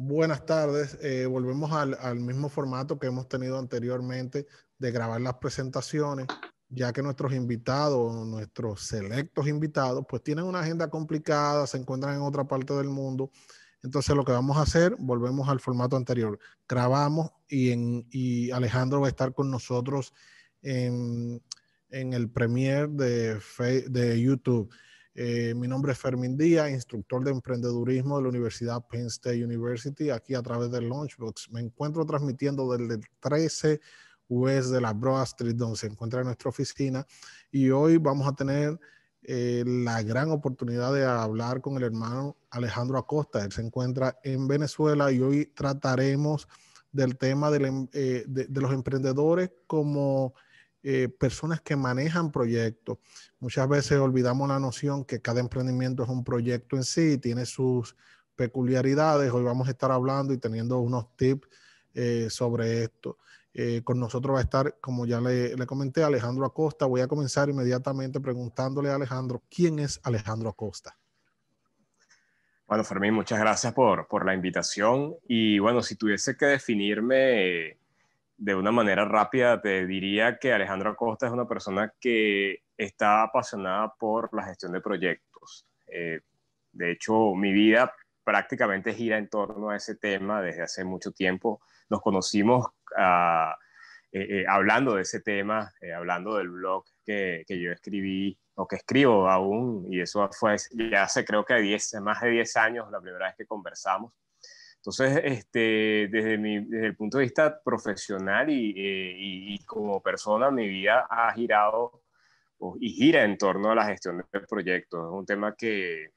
Buenas tardes. Eh, volvemos al, mismo formato que hemos tenido anteriormente de grabar las presentaciones, ya que nuestros invitados, nuestros selectos invitados, pues tienen una agenda complicada, se encuentran en otra parte del mundo. Entonces lo que vamos a hacer, volvemos al formato anterior. Grabamos y, Alejandro va a estar con nosotros en, el premier de, de YouTube. Eh, mi nombre es Fermín Díaz, instructor de emprendedurismo de la Universidad Penn State University, aquí a través del Launchbox. Me encuentro transmitiendo desde el 13 West de la Broad Street, donde se encuentra nuestra oficina. Y hoy vamos a tener eh, la gran oportunidad de hablar con el hermano Alejandro Acosta. Él se encuentra en Venezuela y hoy trataremos del tema em, eh, de, de, los emprendedores como eh, personas que manejan proyectos. Muchas veces olvidamos la noción que cada emprendimiento es un proyecto en sí, tiene sus peculiaridades. Hoy vamos a estar hablando y teniendo unos tips eh, sobre esto. Eh, con nosotros va a estar, como ya le, comenté, Alejandro Acosta. Voy a comenzar inmediatamente preguntándole a Alejandro, ¿quién es Alejandro Acosta? Bueno, Fermín, muchas gracias por, por la invitación. Y bueno, si tuviese que definirme de una manera rápida, te diría que Alejandro Acosta es una persona que está apasionada por la gestión de proyectos. Eh, de hecho, mi vida prácticamente gira en torno a ese tema desde hace mucho tiempo. Nos conocimos ah, eh, eh, hablando de ese tema, hablando del blog que, yo escribí o que escribo aún, y eso fue ya hace creo que más de 10 años la primera vez que conversamos. Entonces, este, desde, mi, desde el punto de vista profesional y, eh, como persona, mi vida ha girado y gira en torno a la gestión de proyectos. Es un tema que,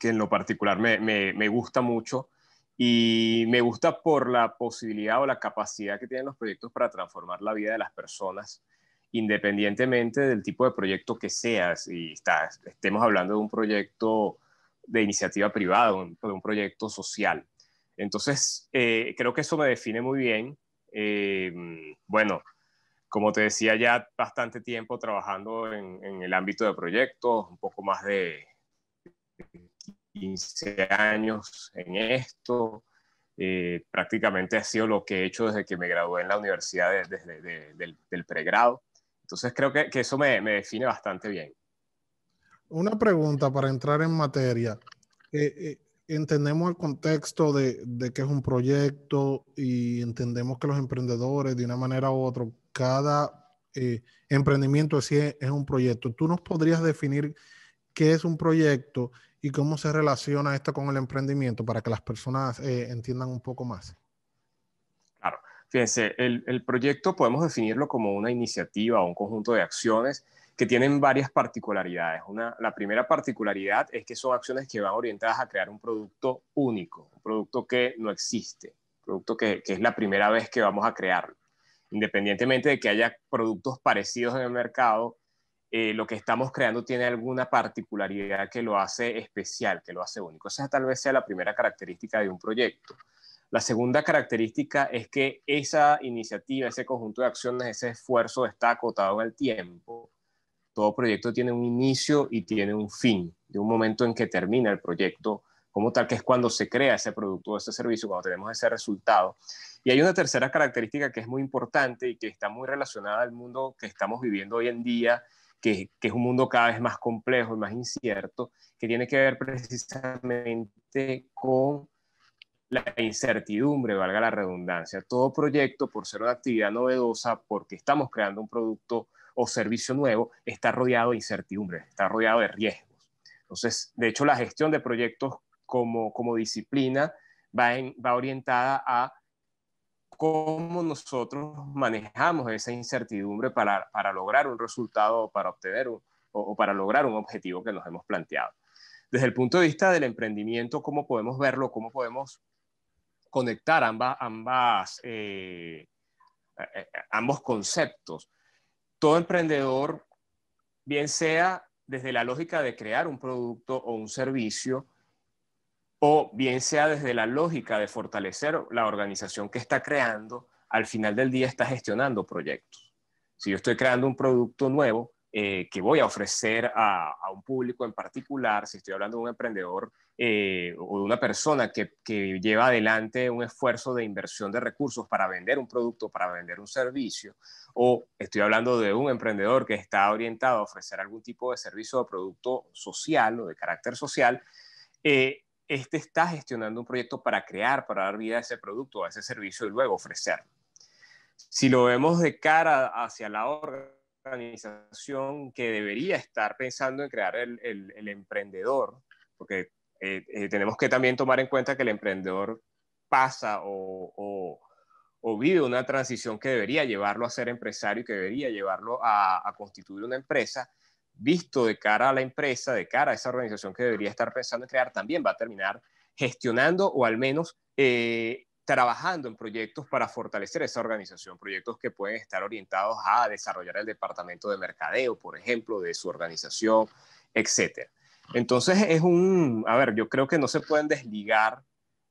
que en lo particular me, me, gusta mucho y me gusta por la posibilidad o la capacidad que tienen los proyectos para transformar la vida de las personas independientemente del tipo de proyecto que seas y estemos hablando de un proyecto de iniciativa privada, de un, proyecto social. Entonces, eh, creo que eso me define muy bien. Eh, bueno, como te decía, ya bastante tiempo trabajando en, el ámbito de proyectos, un poco más de 15 años en esto. Eh, prácticamente ha sido lo que he hecho desde que me gradué en la universidad, desde del, pregrado. Entonces, creo que, eso me define bastante bien. Una pregunta para entrar en materia. Eh, eh, entendemos el contexto de, que es un proyecto y entendemos que los emprendedores, de una manera u otra, cada eh, emprendimiento así es, un proyecto. ¿Tú nos podrías definir qué es un proyecto y cómo se relaciona esto con el emprendimiento para que las personas entiendan un poco más? Claro, fíjense, el proyecto podemos definirlo como una iniciativa o un conjunto de acciones que tienen varias particularidades. Una, la primera particularidad es que son acciones que van orientadas a crear un producto único, un producto que no existe, un producto que, es la primera vez que vamos a crearlo. Independientemente de que haya productos parecidos en el mercado, eh, lo que estamos creando tiene alguna particularidad que lo hace especial, que lo hace único. Esa tal vez sea la primera característica de un proyecto. La segunda característica es que esa iniciativa, ese conjunto de acciones, ese esfuerzo está acotado en el tiempo todo proyecto tiene un inicio y tiene un fin, de un momento en que termina el proyecto como tal, que es cuando se crea ese producto o ese servicio, cuando tenemos ese resultado. Y hay una tercera característica que es muy importante y que está muy relacionada al mundo que estamos viviendo hoy en día, que, es un mundo cada vez más complejo y más incierto, que tiene que ver precisamente con la incertidumbre, valga la redundancia. Todo proyecto, por ser una actividad novedosa, porque estamos creando un producto o servicio nuevo está rodeado de incertidumbre, está rodeado de riesgos. Entonces, de hecho, la gestión de proyectos como, disciplina va, orientada a cómo nosotros manejamos esa incertidumbre para, lograr un resultado, para obtener un, o, para lograr un objetivo que nos hemos planteado. Desde el punto de vista del emprendimiento, ¿cómo podemos verlo? ¿Cómo podemos conectar ambas, eh, eh, eh, ambos conceptos? todo emprendedor, bien sea desde la lógica de crear un producto o un servicio, o bien sea desde la lógica de fortalecer la organización que está creando, al final del día está gestionando proyectos. Si yo estoy creando un producto nuevo eh, que voy a ofrecer a, un público en particular, si estoy hablando de un emprendedor eh, o de una persona que, lleva adelante un esfuerzo de inversión de recursos para vender un producto, para vender un servicio, o estoy hablando de un emprendedor que está orientado a ofrecer algún tipo de servicio o producto social o de carácter social, eh, este está gestionando un proyecto para crear, para dar vida a ese producto, o a ese servicio y luego ofrecerlo. Si lo vemos de cara hacia la organización que debería estar pensando en crear el, el emprendedor, porque eh, eh, tenemos que también tomar en cuenta que el emprendedor pasa o, vive una transición que debería llevarlo a ser empresario, que debería llevarlo a, constituir una empresa, visto de cara a la empresa, de cara a esa organización que debería estar pensando en crear, también va a terminar gestionando o al menos eh, trabajando en proyectos para fortalecer esa organización, proyectos que pueden estar orientados a desarrollar el departamento de mercadeo, por ejemplo, de su organización, etcétera. Entonces es un, a ver, yo creo que no se pueden desligar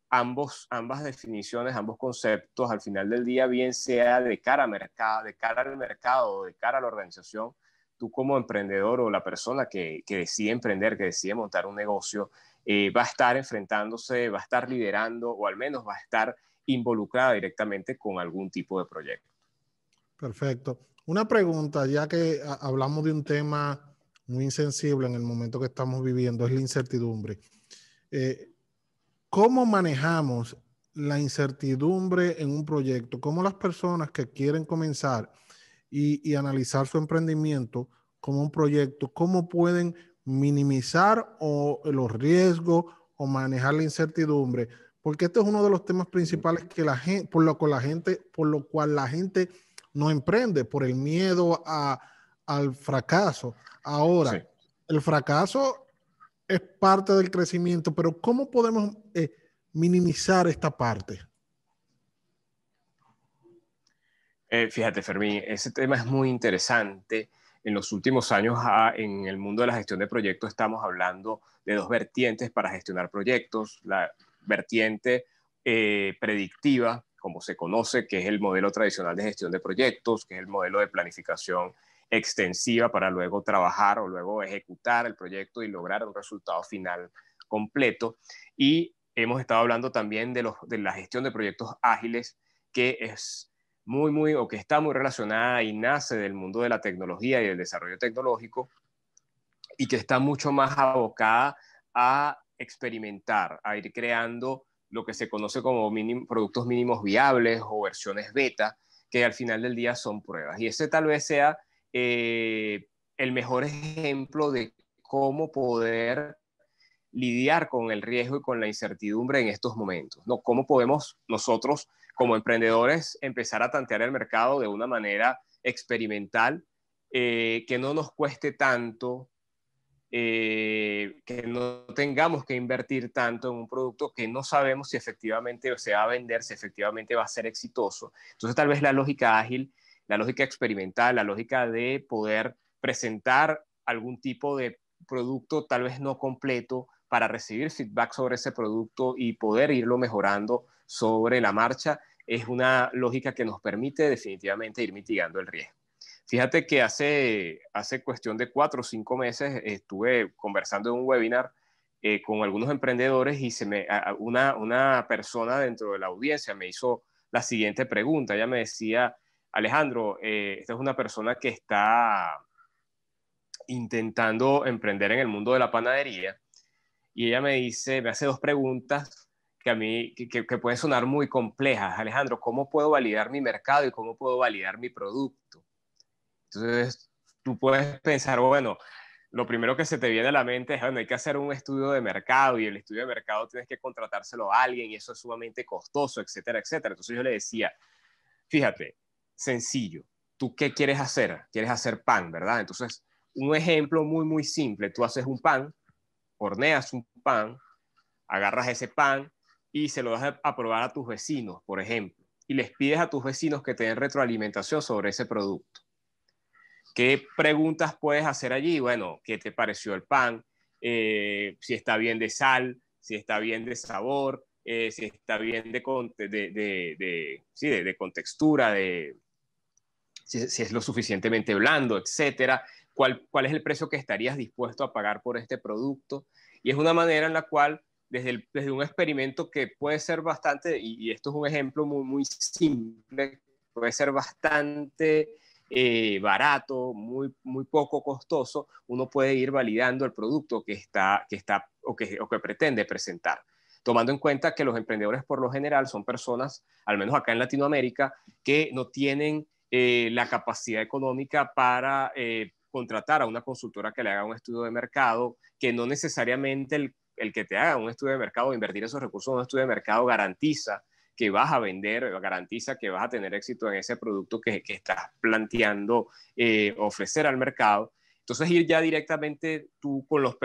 ambos, ambas definiciones, ambos conceptos al final del día, bien sea de cara, al mercado, de cara al mercado, de cara a la organización, tú como emprendedor o la persona que, que decide emprender, que decide montar un negocio, eh, va a estar enfrentándose, va a estar liderando o al menos va a estar involucrada directamente con algún tipo de proyecto. Perfecto. Una pregunta, ya que hablamos de un tema muy insensible en el momento que estamos viviendo, es la incertidumbre. Eh, ¿Cómo manejamos la incertidumbre en un proyecto? ¿Cómo las personas que quieren comenzar y, analizar su emprendimiento como un proyecto, cómo pueden minimizar o los riesgos o manejar la incertidumbre? Porque este es uno de los temas principales que la por, lo con la gente, por lo cual la gente no emprende, por el miedo a al fracaso. Ahora, el fracaso es parte del crecimiento, pero ¿cómo podemos eh, minimizar esta parte? Eh, fíjate, Fermín, ese tema es muy interesante. En los últimos años, en el mundo de la gestión de proyectos, estamos hablando de dos vertientes para gestionar proyectos. La vertiente eh, predictiva, como se conoce, que es el modelo tradicional de gestión de proyectos, que es el modelo de planificación extensiva para luego trabajar o luego ejecutar el proyecto y lograr un resultado final completo. Y hemos estado hablando también de, los, de la gestión de proyectos ágiles, que es muy, muy, o que está muy relacionada y nace del mundo de la tecnología y del desarrollo tecnológico, y que está mucho más abocada a experimentar, a ir creando lo que se conoce como productos mínimos viables o versiones beta, que al final del día son pruebas. Y ese tal vez sea eh, el mejor ejemplo de cómo poder lidiar con el riesgo y con la incertidumbre en estos momentos, ¿no? ¿Cómo podemos nosotros como emprendedores empezar a tantear el mercado de una manera experimental eh, que no nos cueste tanto, eh, que no tengamos que invertir tanto en un producto que no sabemos si efectivamente se va a vender, si efectivamente va a ser exitoso? Entonces tal vez la lógica ágil la lógica experimental, la lógica de poder presentar algún tipo de producto tal vez no completo para recibir feedback sobre ese producto y poder irlo mejorando sobre la marcha, es una lógica que nos permite definitivamente ir mitigando el riesgo. Fíjate que hace, hace cuestión de cuatro o cinco meses estuve conversando en un webinar eh, con algunos emprendedores y se me, una, una persona dentro de la audiencia me hizo la siguiente pregunta. Ella me decía, Alejandro, eh, esta es una persona que está intentando emprender en el mundo de la panadería y ella me dice, me hace dos preguntas que a mí, que, que pueden sonar muy complejas. Alejandro, ¿cómo puedo validar mi mercado y cómo puedo validar mi producto? Entonces, tú puedes pensar, bueno, lo primero que se te viene a la mente es, bueno, hay que hacer un estudio de mercado y el estudio de mercado tienes que contratárselo a alguien y eso es sumamente costoso, etcétera, etcétera. Entonces yo le decía, fíjate, sencillo. ¿Tú qué quieres hacer? Quieres hacer pan, ¿verdad? Entonces, un ejemplo muy, muy simple. Tú haces un pan, horneas un pan, agarras ese pan y se lo das a probar a tus vecinos, por ejemplo, y les pides a tus vecinos que te den retroalimentación sobre ese producto. ¿Qué preguntas puedes hacer allí? Bueno, ¿qué te pareció el pan? Eh, si está bien de sal, si está bien de sabor, eh, si está bien de, de, de, de contextura, de, si, es lo suficientemente blando, etcétera, cuál, es el precio que estarías dispuesto a pagar por este producto. Y es una manera en la cual desde, desde, un experimento que puede ser bastante, y, esto es un ejemplo muy, muy simple, puede ser bastante eh, barato, muy, muy poco costoso, uno puede ir validando el producto que está, que está o, que, o que pretende presentar. Tomando en cuenta que los emprendedores por lo general son personas, al menos acá en Latinoamérica, que no tienen eh, la capacidad económica para eh, contratar a una consultora que le haga un estudio de mercado, que no necesariamente el, que te haga un estudio de mercado, invertir esos recursos en un estudio de mercado garantiza que vas a vender, garantiza que vas a tener éxito en ese producto que, que estás planteando eh, ofrecer al mercado. Entonces ir ya directamente tú con los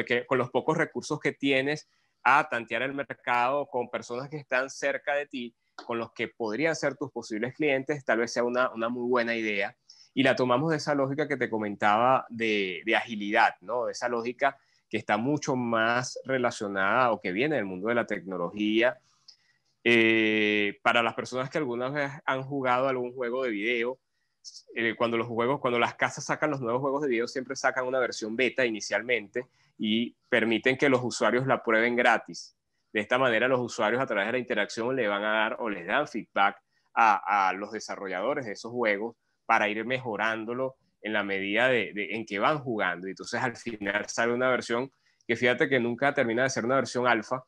pocos recursos que tienes a tantear el mercado con personas que están cerca de ti con los que podrían ser tus posibles clientes, tal vez sea una, muy buena idea. Y la tomamos de esa lógica que te comentaba de, agilidad, ¿no? esa lógica que está mucho más relacionada o que viene del mundo de la tecnología. Eh, para las personas que alguna vez han jugado algún juego de video, eh, cuando los juegos, cuando las casas sacan los nuevos juegos de video, siempre sacan una versión beta inicialmente y permiten que los usuarios la prueben gratis. De esta manera los usuarios a través de la interacción le van a dar o les dan feedback a, a los desarrolladores de esos juegos para ir mejorándolo en la medida de, en que van jugando. Y entonces al final sale una versión que fíjate que nunca termina de ser una versión alfa,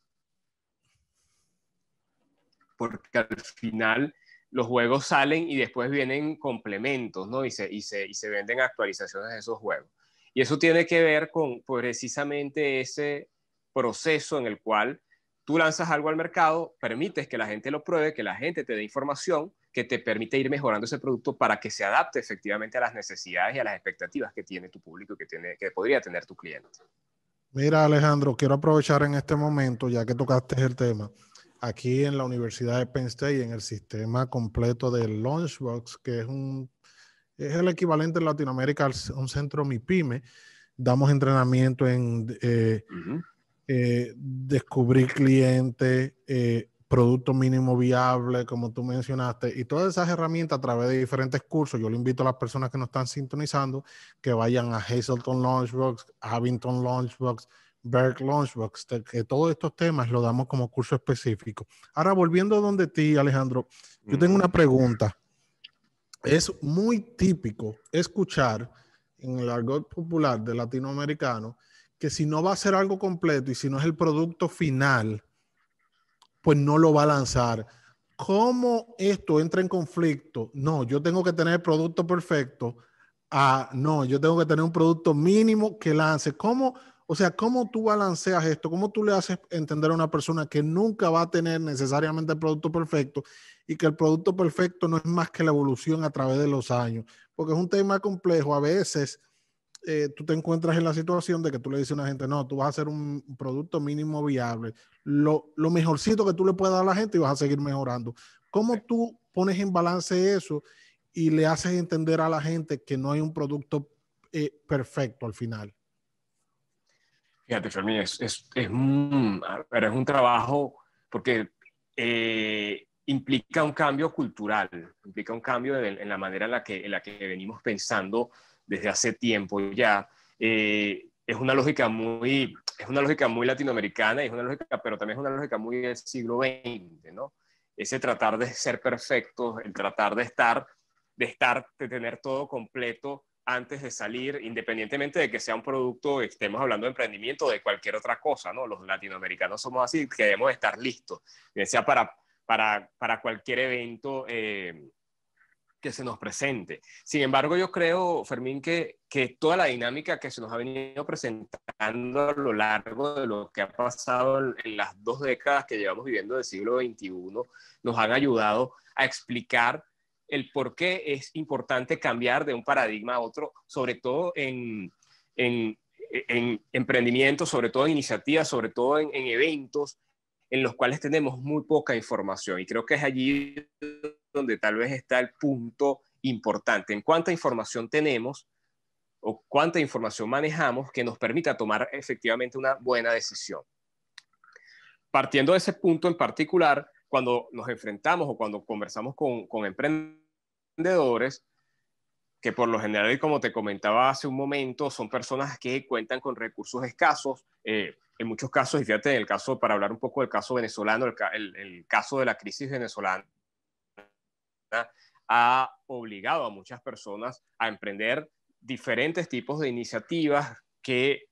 porque al final los juegos salen y después vienen complementos, ¿no? Y se, y se, y se venden actualizaciones de esos juegos. Y eso tiene que ver con precisamente ese proceso en el cual tú lanzas algo al mercado, permites que la gente lo pruebe, que la gente te dé información que te permite ir mejorando ese producto para que se adapte efectivamente a las necesidades y a las expectativas que tiene tu público que, tiene, que podría tener tu cliente. Mira, Alejandro, quiero aprovechar en este momento, ya que tocaste el tema, aquí en la Universidad de Penn State, en el sistema completo de Launchbox, que es, un, es el equivalente en Latinoamérica a un centro MIPYME, damos entrenamiento en... Eh, eh, descubrir clientes, eh, producto mínimo viable, como tú mencionaste, y todas esas herramientas a través de diferentes cursos. Yo le invito a las personas que nos están sintonizando que vayan a Hazelton Launchbox, Abington Launchbox, Berg Launchbox, que todos estos temas los damos como curso específico. Ahora, volviendo donde ti, Alejandro, yo tengo una mm. pregunta. Es muy típico escuchar en el argot popular de latinoamericano que si no va a ser algo completo y si no es el producto final, pues no lo va a lanzar. ¿Cómo esto entra en conflicto? No, yo tengo que tener el producto perfecto. Ah, no, yo tengo que tener un producto mínimo que lance. ¿Cómo, o sea, cómo tú balanceas esto? ¿Cómo tú le haces entender a una persona que nunca va a tener necesariamente el producto perfecto y que el producto perfecto no es más que la evolución a través de los años? Porque es un tema complejo. A veces eh, tú te encuentras en la situación de que tú le dices a una gente, no, tú vas a hacer un producto mínimo viable, lo, lo mejorcito que tú le puedas dar a la gente y vas a seguir mejorando. ¿Cómo tú pones en balance eso y le haces entender a la gente que no hay un producto eh, perfecto al final? Fíjate, Fermín, es, es, es, un, es un trabajo porque eh, implica un cambio cultural, implica un cambio en, la manera en la que, en la que venimos pensando desde hace tiempo ya. Eh, es una lógica muy, es una lógica muy latinoamericana, es una lógica, pero también es una lógica muy del siglo XX, ¿no? Ese tratar de ser perfecto el tratar de estar, de estar, de tener todo completo antes de salir, independientemente de que sea un producto, estemos hablando de emprendimiento o de cualquier otra cosa, ¿no? Los latinoamericanos somos así, queremos estar listos, ya sea para, para, para cualquier evento eh, que se nos presente. Sin embargo, yo creo, Fermín, que, que toda la dinámica que se nos ha venido presentando a lo largo de lo que ha pasado en, las dos décadas que llevamos viviendo del siglo XXI nos han ayudado a explicar el por qué es importante cambiar de un paradigma a otro, sobre todo en, en, emprendimientos, sobre todo en iniciativas, sobre todo en eventos en los cuales tenemos muy poca información. Y creo que es allí donde tal vez está el punto importante, en cuánta información tenemos o cuánta información manejamos que nos permita tomar efectivamente una buena decisión. Partiendo de ese punto en particular, cuando nos enfrentamos o cuando conversamos con, emprendedores, que por lo general, y como te comentaba hace un momento, son personas que cuentan con recursos escasos, eh, en muchos casos, y fíjate, en el caso, para hablar un poco del caso venezolano, el caso de la crisis venezolana, ha obligado a muchas personas a emprender diferentes tipos de iniciativas que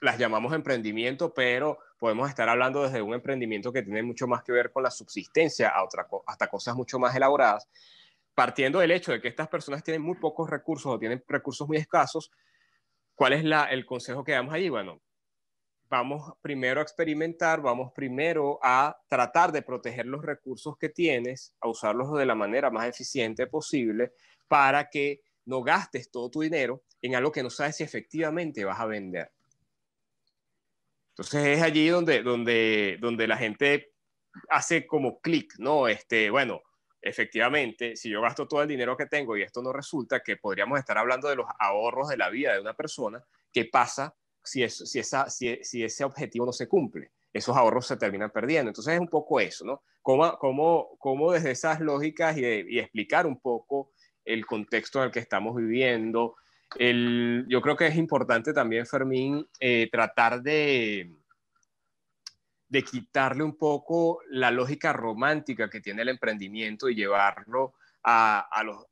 las llamamos emprendimiento, pero podemos estar hablando desde un emprendimiento que tiene mucho más que ver con la subsistencia a otra, hasta cosas mucho más elaboradas, partiendo del hecho de que estas personas tienen muy pocos recursos o tienen recursos muy escasos, ¿cuál es el consejo que damos ahí? Bueno, vamos primero a experimentar, vamos primero a tratar de proteger los recursos que tienes, a usarlos de la manera más eficiente posible para que no gastes todo tu dinero en algo que no sabes si efectivamente vas a vender. Entonces es allí donde, donde, donde la gente hace como clic, ¿no? Este, bueno, efectivamente, si yo gasto todo el dinero que tengo y esto no resulta, que podríamos estar hablando de los ahorros de la vida de una persona ¿qué pasa si, si, si, si, ese objetivo no se cumple. Esos ahorros se terminan perdiendo. Entonces es un poco eso, ¿no? Cómo, cómo, cómo desde esas lógicas y, explicar un poco el contexto en el que estamos viviendo. El, yo creo que es importante también, Fermín, eh, tratar de, de quitarle un poco la lógica romántica que tiene el emprendimiento y llevarlo a, a los,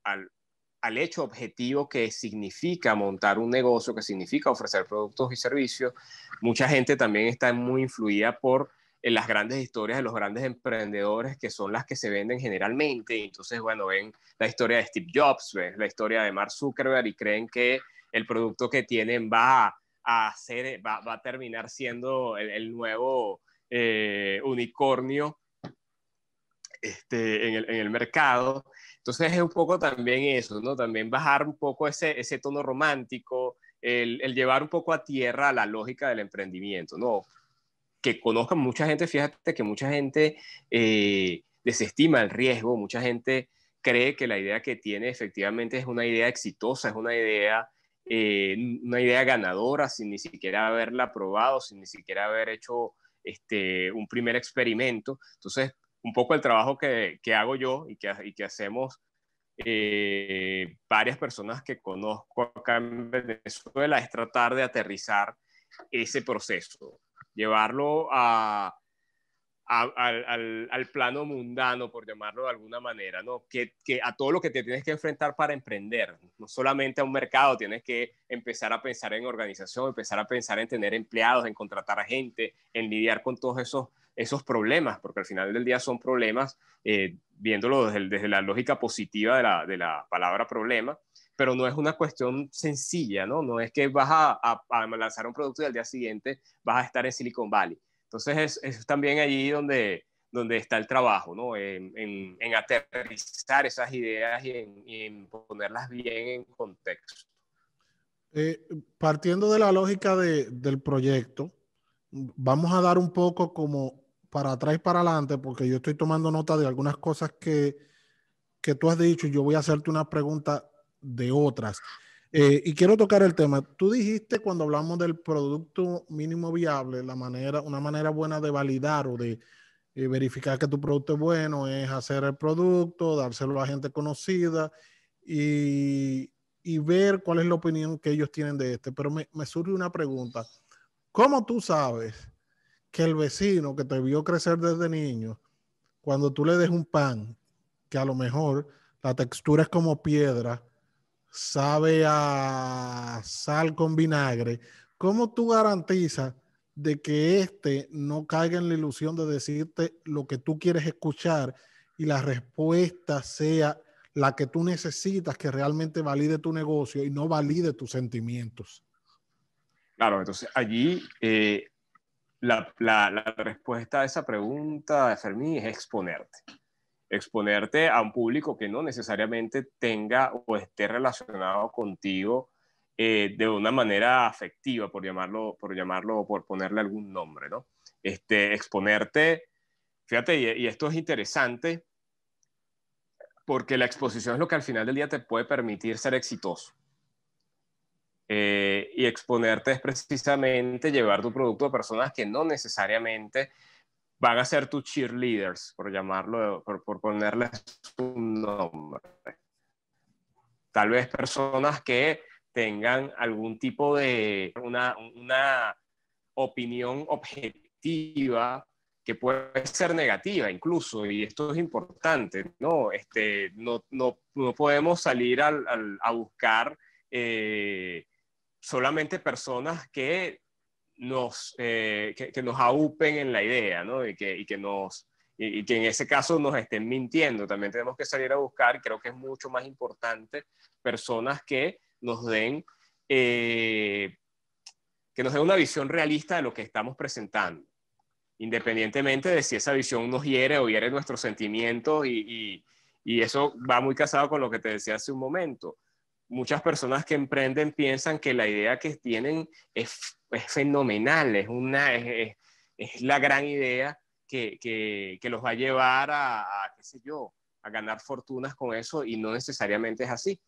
al hecho objetivo que significa montar un negocio, que significa ofrecer productos y servicios, mucha gente también está muy influida por eh, las grandes historias de los grandes emprendedores que son las que se venden generalmente. Entonces, bueno, ven la historia de Steve Jobs, ven la historia de Mark Zuckerberg y creen que el producto que tienen va a, hacer, va, a terminar siendo el, nuevo eh, unicornio este, en, el, en, el, mercado. Entonces es un poco también eso, ¿no? También bajar un poco ese, ese tono romántico, el, el, llevar un poco a tierra la lógica del emprendimiento, ¿no? Que conozcan mucha gente, fíjate que mucha gente eh, desestima el riesgo, mucha gente cree que la idea que tiene efectivamente es una idea exitosa, es una idea, eh, una idea ganadora sin ni siquiera haberla probado, sin ni siquiera haber hecho este, un primer experimento. Entonces, un poco el trabajo que, hago yo y que, hacemos eh, varias personas que conozco acá en Venezuela es tratar de aterrizar ese proceso, llevarlo a, al, plano mundano, por llamarlo de alguna manera, ¿no? Que, que, a todo lo que te tienes que enfrentar para emprender, no solamente a un mercado, tienes que empezar a pensar en organización, empezar a pensar en tener empleados, en contratar a gente, en lidiar con todos esos esos problemas, porque al final del día son problemas, eh, viéndolo desde, desde, la lógica positiva de la, de la, palabra problema, pero no es una cuestión sencilla, ¿no? No es que vas a, a, lanzar un producto y al día siguiente vas a estar en Silicon Valley. Entonces es, es también allí donde, donde está el trabajo, ¿no? En, en, aterrizar esas ideas y en, ponerlas bien en contexto. Eh, partiendo de la lógica de, del proyecto, vamos a dar un poco como para atrás y para adelante, porque yo estoy tomando nota de algunas cosas que, tú has dicho, y yo voy a hacerte una pregunta de otras. Eh, y quiero tocar el tema. Tú dijiste cuando hablamos del producto mínimo viable, la manera, una manera buena de validar o de eh, verificar que tu producto es bueno es hacer el producto, dárselo a gente conocida y, ver cuál es la opinión que ellos tienen de este. Pero me, me surge una pregunta. ¿Cómo tú sabes que el vecino que te vio crecer desde niño, cuando tú le des un pan, que a lo mejor la textura es como piedra, sabe a sal con vinagre, ¿cómo tú garantizas de que éste no caiga en la ilusión de decirte lo que tú quieres escuchar y la respuesta sea la que tú necesitas que realmente valide tu negocio y no valide tus sentimientos? Claro, entonces allí eh, la, respuesta a esa pregunta, de Fermín, es exponerte. Exponerte a un público que no necesariamente tenga o esté relacionado contigo eh, de una manera afectiva, por llamarlo, por llamarlo, por ponerle algún nombre, ¿no? Este, exponerte, fíjate, y esto es interesante, porque la exposición es lo que al final del día te puede permitir ser exitoso. Eh, y exponerte es precisamente llevar tu producto a personas que no necesariamente van a ser tus cheerleaders, por llamarlo, por, ponerle ponerles un nombre. Tal vez personas que tengan algún tipo de, una, una opinión objetiva que puede ser negativa incluso, y esto es importante, ¿no? Este, no, no, no podemos salir al, a buscar eh, solamente personas que nos, eh, que, nos aupen en la idea, ¿no? Y que, y que nos, y, en ese caso nos estén mintiendo. También tenemos que salir a buscar, creo que es mucho más importante, personas que nos den, eh, que nos den una visión realista de lo que estamos presentando, independientemente de si esa visión nos hiere o hiere nuestros sentimientos y, y eso va muy casado con lo que te decía hace un momento muchas personas que emprenden piensan que la idea que tienen es, fenomenal, es, una, es, la gran idea que, los va a llevar a, qué sé yo, a ganar fortunas con eso y no necesariamente es así.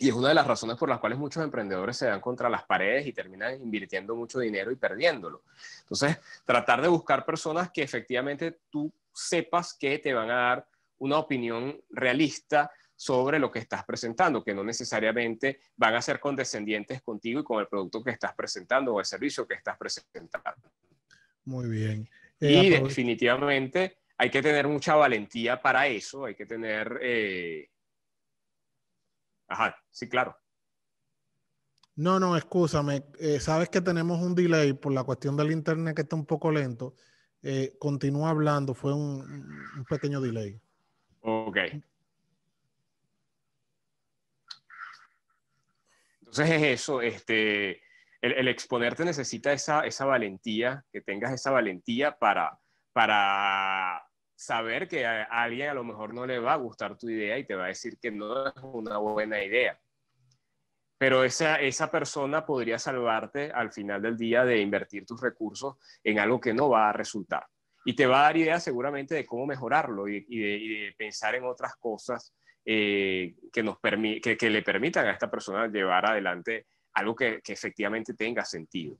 Y es una de las razones por las cuales muchos emprendedores se dan contra las paredes y terminan invirtiendo mucho dinero y perdiéndolo. Entonces, tratar de buscar personas que efectivamente tú sepas que te van a dar una opinión realista, sobre lo que estás presentando, que no necesariamente van a ser condescendientes contigo y con el producto que estás presentando o el servicio que estás presentando. Muy bien. Eh, y definitivamente hay que tener mucha valentía para eso, hay que tener... Eh, ajá, sí, claro. No, no, escúchame. Eh, sabes que tenemos un delay por la cuestión del internet que está un poco lento. continúa hablando, fue un, un, pequeño delay. Ok. Entonces es eso, este, el, exponerte necesita esa, valentía, que tengas esa valentía para, para saber que a alguien a lo mejor no le va a gustar tu idea y te va a decir que no es una buena idea. Pero esa, esa persona podría salvarte al final del día de invertir tus recursos en algo que no va a resultar. Y te va a dar ideas seguramente de cómo mejorarlo y, y de, pensar en otras cosas eh, que, nos que, que, le permitan a esta persona llevar adelante algo que, efectivamente tenga sentido.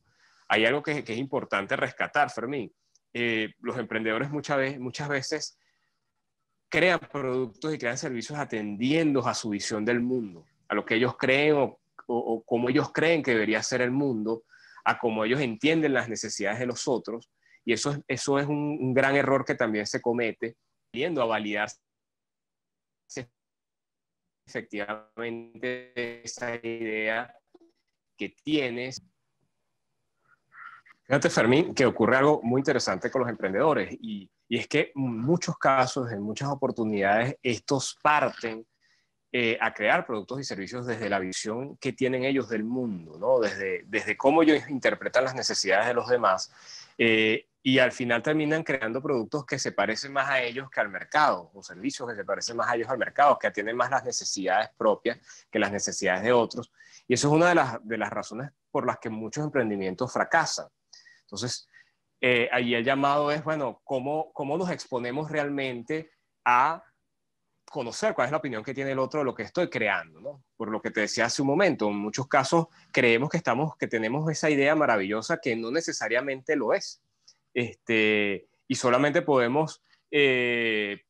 Hay algo que, es importante rescatar, Fermín. Eh, los emprendedores muchas veces, crean productos y crean servicios atendiendo a su visión del mundo, a lo que ellos creen o, cómo ellos creen que debería ser el mundo, a cómo ellos entienden las necesidades de los otros. Y eso es, eso es un, gran error que también se comete, viendo a validarse efectivamente esa idea que tienes. Fíjate, Fermín, que ocurre algo muy interesante con los emprendedores y, es que muchos casos, en muchas oportunidades, estos parten eh, a crear productos y servicios desde la visión que tienen ellos del mundo, ¿no? desde, desde cómo ellos interpretan las necesidades de los demás. Eh, y al final terminan creando productos que se parecen más a ellos que al mercado, o servicios que se parecen más a ellos al mercado, que tienen más las necesidades propias que las necesidades de otros. Y eso es una de las, de las razones por las que muchos emprendimientos fracasan. Entonces, eh, allí el llamado es, bueno, ¿cómo, ¿cómo nos exponemos realmente a conocer cuál es la opinión que tiene el otro de lo que estoy creando, ¿no? Por lo que te decía hace un momento, en muchos casos creemos que estamos, que tenemos esa idea maravillosa que no necesariamente lo es. Este, y solamente podemos eh,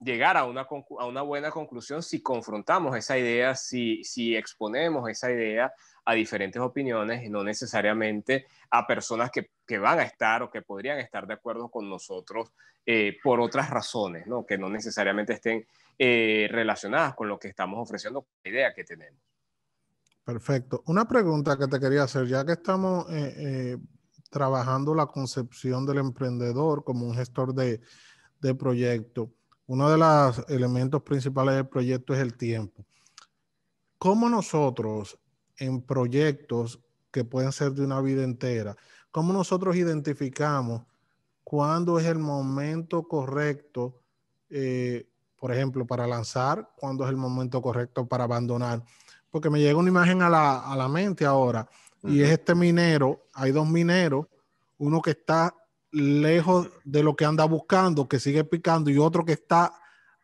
llegar a una, una buena conclusión si confrontamos esa idea, si, si exponemos esa idea a diferentes opiniones y no necesariamente a personas que, van a estar o que podrían estar de acuerdo con nosotros eh, por otras razones, que no necesariamente estén eh, relacionadas con lo que estamos ofreciendo, con la idea que tenemos. Perfecto. Una pregunta que te quería hacer, ya que estamos trabajando la concepción del emprendedor como un gestor de, proyecto. Uno de los elementos principales del proyecto es el tiempo. ¿Cómo nosotros en proyectos que pueden ser de una vida entera, cómo nosotros identificamos cuándo es el momento correcto, eh, por ejemplo, para lanzar, cuándo es el momento correcto para abandonar? Porque me llega una imagen a la mente ahora y es este minero, hay dos mineros, uno que está lejos de lo que anda buscando, que sigue picando, y otro que está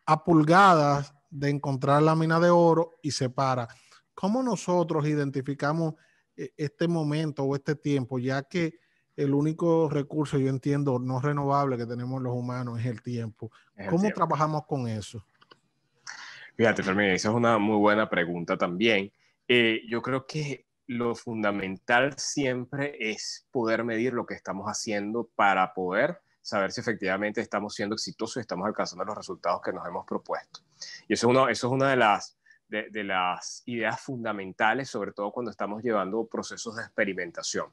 a pulgadas de encontrar la mina de oro y se para. ¿Cómo nosotros identificamos eh, este momento o este tiempo, ya que el único recurso, yo entiendo, no renovable que tenemos los humanos es el tiempo? ¿Cómo trabajamos con eso? Fíjate, Fermín, esa es una muy buena pregunta también. Eh, yo creo que lo fundamental siempre es poder medir lo que estamos haciendo para poder saber si efectivamente estamos siendo exitosos y estamos alcanzando los resultados que nos hemos propuesto. Y eso es, uno, una de las, de, de las ideas fundamentales, sobre todo cuando estamos llevando procesos de experimentación.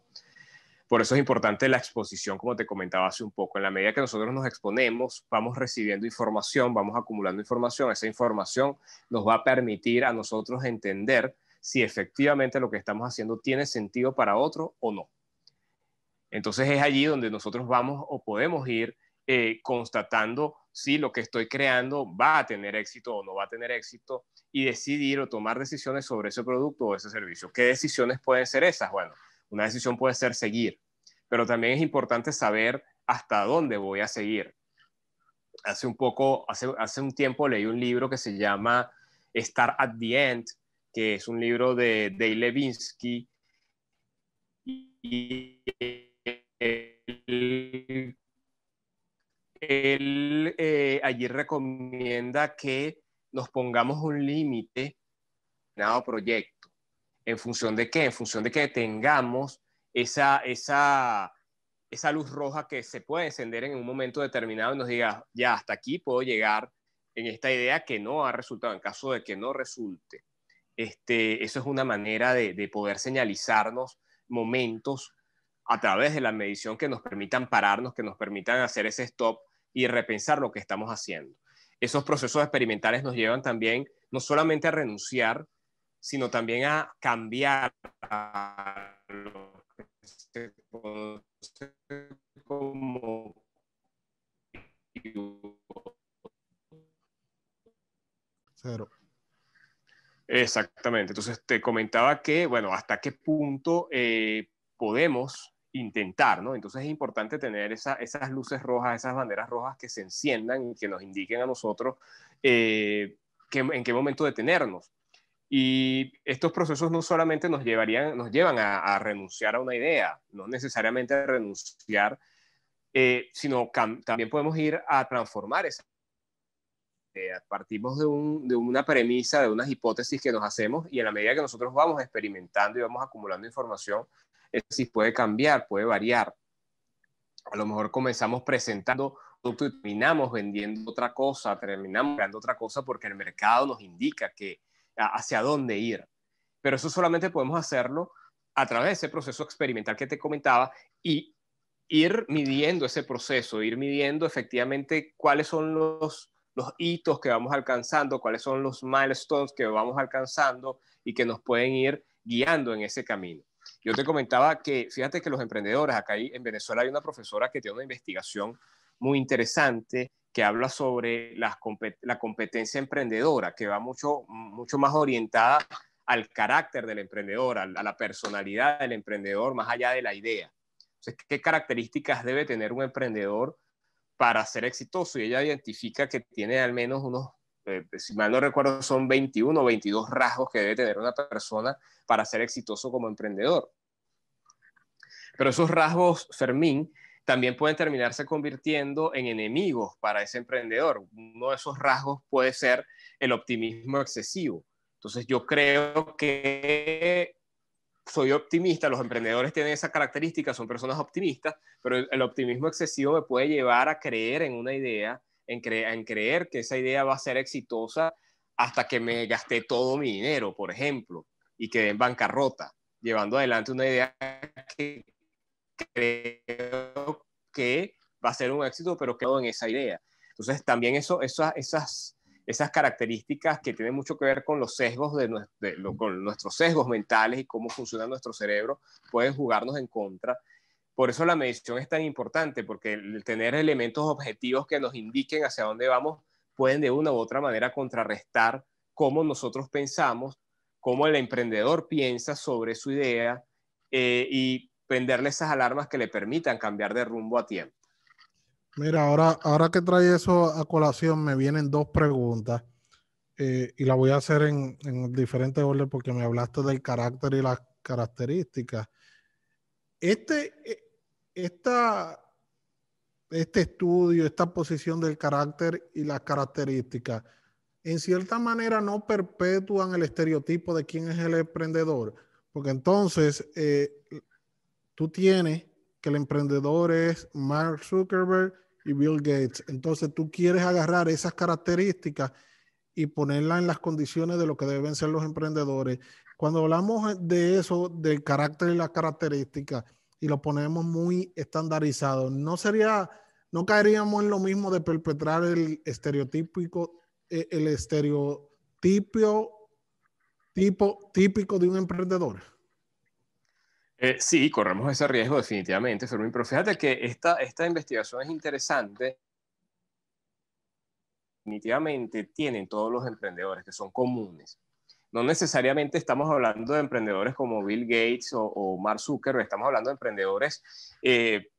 Por eso es importante la exposición, como te comentaba hace un poco. En la medida que nosotros nos exponemos, vamos recibiendo información, vamos acumulando información. Esa información nos va a permitir a nosotros entender si efectivamente lo que estamos haciendo tiene sentido para otro o no. Entonces es allí donde nosotros vamos o podemos ir eh, constatando si lo que estoy creando va a tener éxito o no va a tener éxito y decidir o tomar decisiones sobre ese producto o ese servicio. ¿Qué decisiones pueden ser esas? Bueno, una decisión puede ser seguir, pero también es importante saber hasta dónde voy a seguir. Hace un poco, hace, hace un tiempo leí un libro que se llama Estar at the End que es un libro de Dave Levinsky. Y él, eh, allí recomienda que nos pongamos un límite en proyecto. ¿En función de qué? En función de que tengamos esa, esa, esa luz roja que se puede encender en un momento determinado y nos diga, ya hasta aquí puedo llegar en esta idea que no ha resultado, en caso de que no resulte. Este, eso es una manera de, poder señalizarnos momentos a través de la medición que nos permitan pararnos, que nos permitan hacer ese stop y repensar lo que estamos haciendo. Esos procesos experimentales nos llevan también no solamente a renunciar, sino también a cambiar a lo que se como Cero. Exactamente. Entonces te comentaba que, bueno, hasta qué punto eh, podemos intentar, ¿no? Entonces es importante tener esa, esas luces rojas, esas banderas rojas que se enciendan y que nos indiquen a nosotros eh, en qué momento detenernos. Y estos procesos no solamente nos, llevarían, nos llevan a, renunciar a una idea, no necesariamente a renunciar, eh, sino también podemos ir a transformar esa eh, partimos de, una premisa, de unas hipótesis que nos hacemos y en la medida que nosotros vamos experimentando y vamos acumulando información, sí puede cambiar, puede variar. A lo mejor comenzamos presentando y terminamos vendiendo otra cosa, terminamos creando otra cosa porque el mercado nos indica que hacia dónde ir. Pero eso solamente podemos hacerlo a través de ese proceso experimental que te comentaba y ir midiendo ese proceso, ir midiendo efectivamente cuáles son los los hitos que vamos alcanzando, cuáles son los milestones que vamos alcanzando y que nos pueden ir guiando en ese camino. Yo te comentaba que, fíjate que los emprendedores, acá en Venezuela hay una profesora que tiene una investigación muy interesante que habla sobre la, competencia emprendedora, que va mucho, mucho más orientada al carácter del emprendedor, a la personalidad del emprendedor, más allá de la idea. Entonces, ¿qué características debe tener un emprendedor para ser exitoso y ella identifica que tiene al menos unos, eh, eh, si mal no recuerdo, son 21 o 22 rasgos que debe tener una persona para ser exitoso como emprendedor. Pero esos rasgos, Fermín, también pueden terminarse convirtiendo en enemigos para ese emprendedor. Uno de esos rasgos puede ser el optimismo excesivo. Entonces yo creo que soy optimista, los emprendedores tienen esa característica, son personas optimistas, pero el, optimismo excesivo me puede llevar a creer en una idea, en, creer que esa idea va a ser exitosa hasta que me gasté todo mi dinero, por ejemplo, y quedé en bancarrota, llevando adelante una idea que creo que va a ser un éxito, pero quedo en esa idea. Entonces, también eso, esas, esas esas características que tienen mucho que ver con los sesgos de, con nuestros sesgos mentales y cómo funciona nuestro cerebro pueden jugarnos en contra. Por eso la medición es tan importante, porque el tener elementos objetivos que nos indiquen hacia dónde vamos pueden de una u otra manera contrarrestar cómo nosotros pensamos, cómo el emprendedor piensa sobre su idea eh, y prenderle esas alarmas que le permitan cambiar de rumbo a tiempo. Mira, ahora, ahora que trae eso a colación, me vienen dos preguntas eh, y la voy a hacer en, diferentes orden porque me hablaste del carácter y las características. Este, e, esta, este estudio, esta posición del carácter y las características, en cierta manera no perpetúan el estereotipo de quién es el emprendedor, porque entonces eh, tú tienes que el emprendedor es Mark Zuckerberg y Bill Gates. Entonces tú quieres agarrar esas características y ponerlas en las condiciones de lo que deben ser los emprendedores. Cuando hablamos de eso, del carácter y las características, y lo ponemos muy estandarizado, no sería, no caeríamos en lo mismo de perpetrar el estereotípico, eh, el estereotipo tipo, típico de un emprendedor. Eh, sí, corremos ese riesgo definitivamente, Fermín, pero fíjate que esta, esta investigación es interesante. Definitivamente tienen todos los emprendedores que son comunes. No necesariamente estamos hablando de emprendedores como Bill Gates o, Mark Zuckerberg, estamos hablando de emprendedores, eh,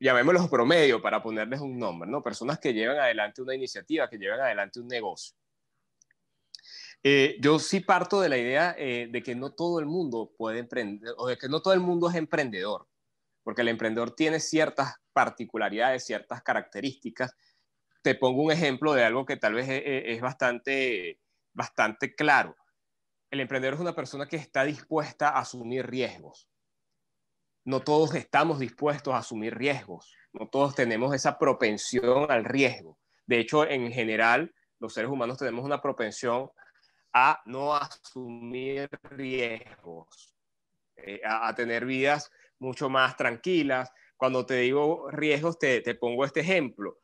llamémoslos promedio para ponerles un nombre, ¿no? Personas que llevan adelante una iniciativa, que llevan adelante un negocio. Eh, yo sí parto de la idea eh, de que no todo el mundo puede emprender, o de que no todo el mundo es emprendedor, porque el emprendedor tiene ciertas particularidades, ciertas características. Te pongo un ejemplo de algo que tal vez eh, es, bastante, bastante claro. El emprendedor es una persona que está dispuesta a asumir riesgos. No todos estamos dispuestos a asumir riesgos. No todos tenemos esa propensión al riesgo. De hecho, en general, los seres humanos tenemos una propensión a no asumir riesgos, eh, a, tener vidas mucho más tranquilas. Cuando te digo riesgos, te, pongo este ejemplo.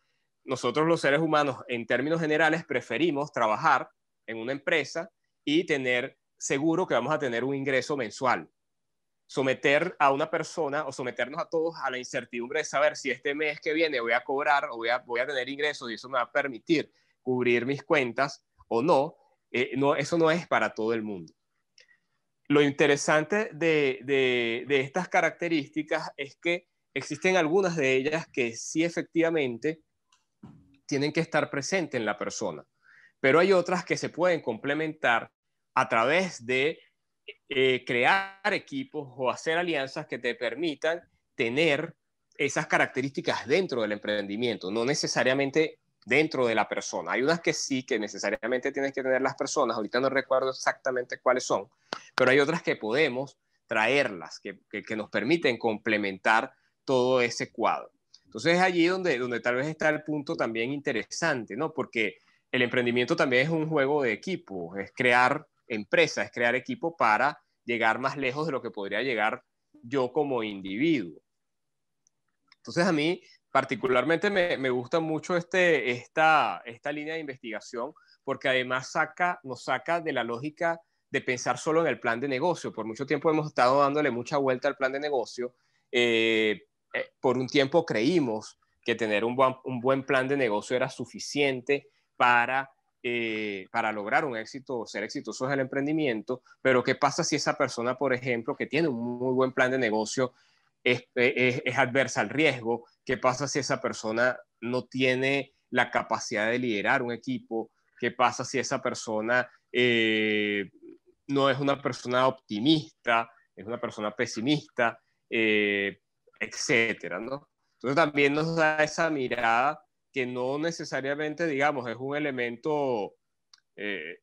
Nosotros los seres humanos, en términos generales, preferimos trabajar en una empresa y tener seguro que vamos a tener un ingreso mensual. Someter a una persona o someternos a todos a la incertidumbre de saber si este mes que viene voy a cobrar o voy a, voy a tener ingresos y eso me va a permitir cubrir mis cuentas o no, eh, eso no es para todo el mundo. Lo interesante de, estas características es que existen algunas de ellas que sí efectivamente tienen que estar presentes en la persona, pero hay otras que se pueden complementar a través de eh, crear equipos o hacer alianzas que te permitan tener esas características dentro del emprendimiento, no necesariamente dentro de la persona. Hay unas que sí, que necesariamente tienes que tener las personas, ahorita no recuerdo exactamente cuáles son, pero hay otras que podemos traerlas, que, que, nos permiten complementar todo ese cuadro. Entonces es allí donde, donde tal vez está el punto también interesante, ¿no? Porque el emprendimiento también es un juego de equipo, es crear empresa, es crear equipo para llegar más lejos de lo que podría llegar yo como individuo. Entonces a mí particularmente me, gusta mucho este, esta, línea de investigación porque además saca, nos saca de la lógica de pensar solo en el plan de negocio. Por mucho tiempo hemos estado dándole mucha vuelta al plan de negocio. Eh, eh, por un tiempo creímos que tener un buen, plan de negocio era suficiente para, eh, para lograr un éxito, ser exitoso en el emprendimiento, pero ¿qué pasa si esa persona, por ejemplo, que tiene un muy buen plan de negocio, es, adversa al riesgo, qué pasa si esa persona no tiene la capacidad de liderar un equipo, qué pasa si esa persona eh, no es una persona optimista, es una persona pesimista, eh, etcétera, ¿no? Entonces también nos da esa mirada que no necesariamente, digamos, es un elemento, eh,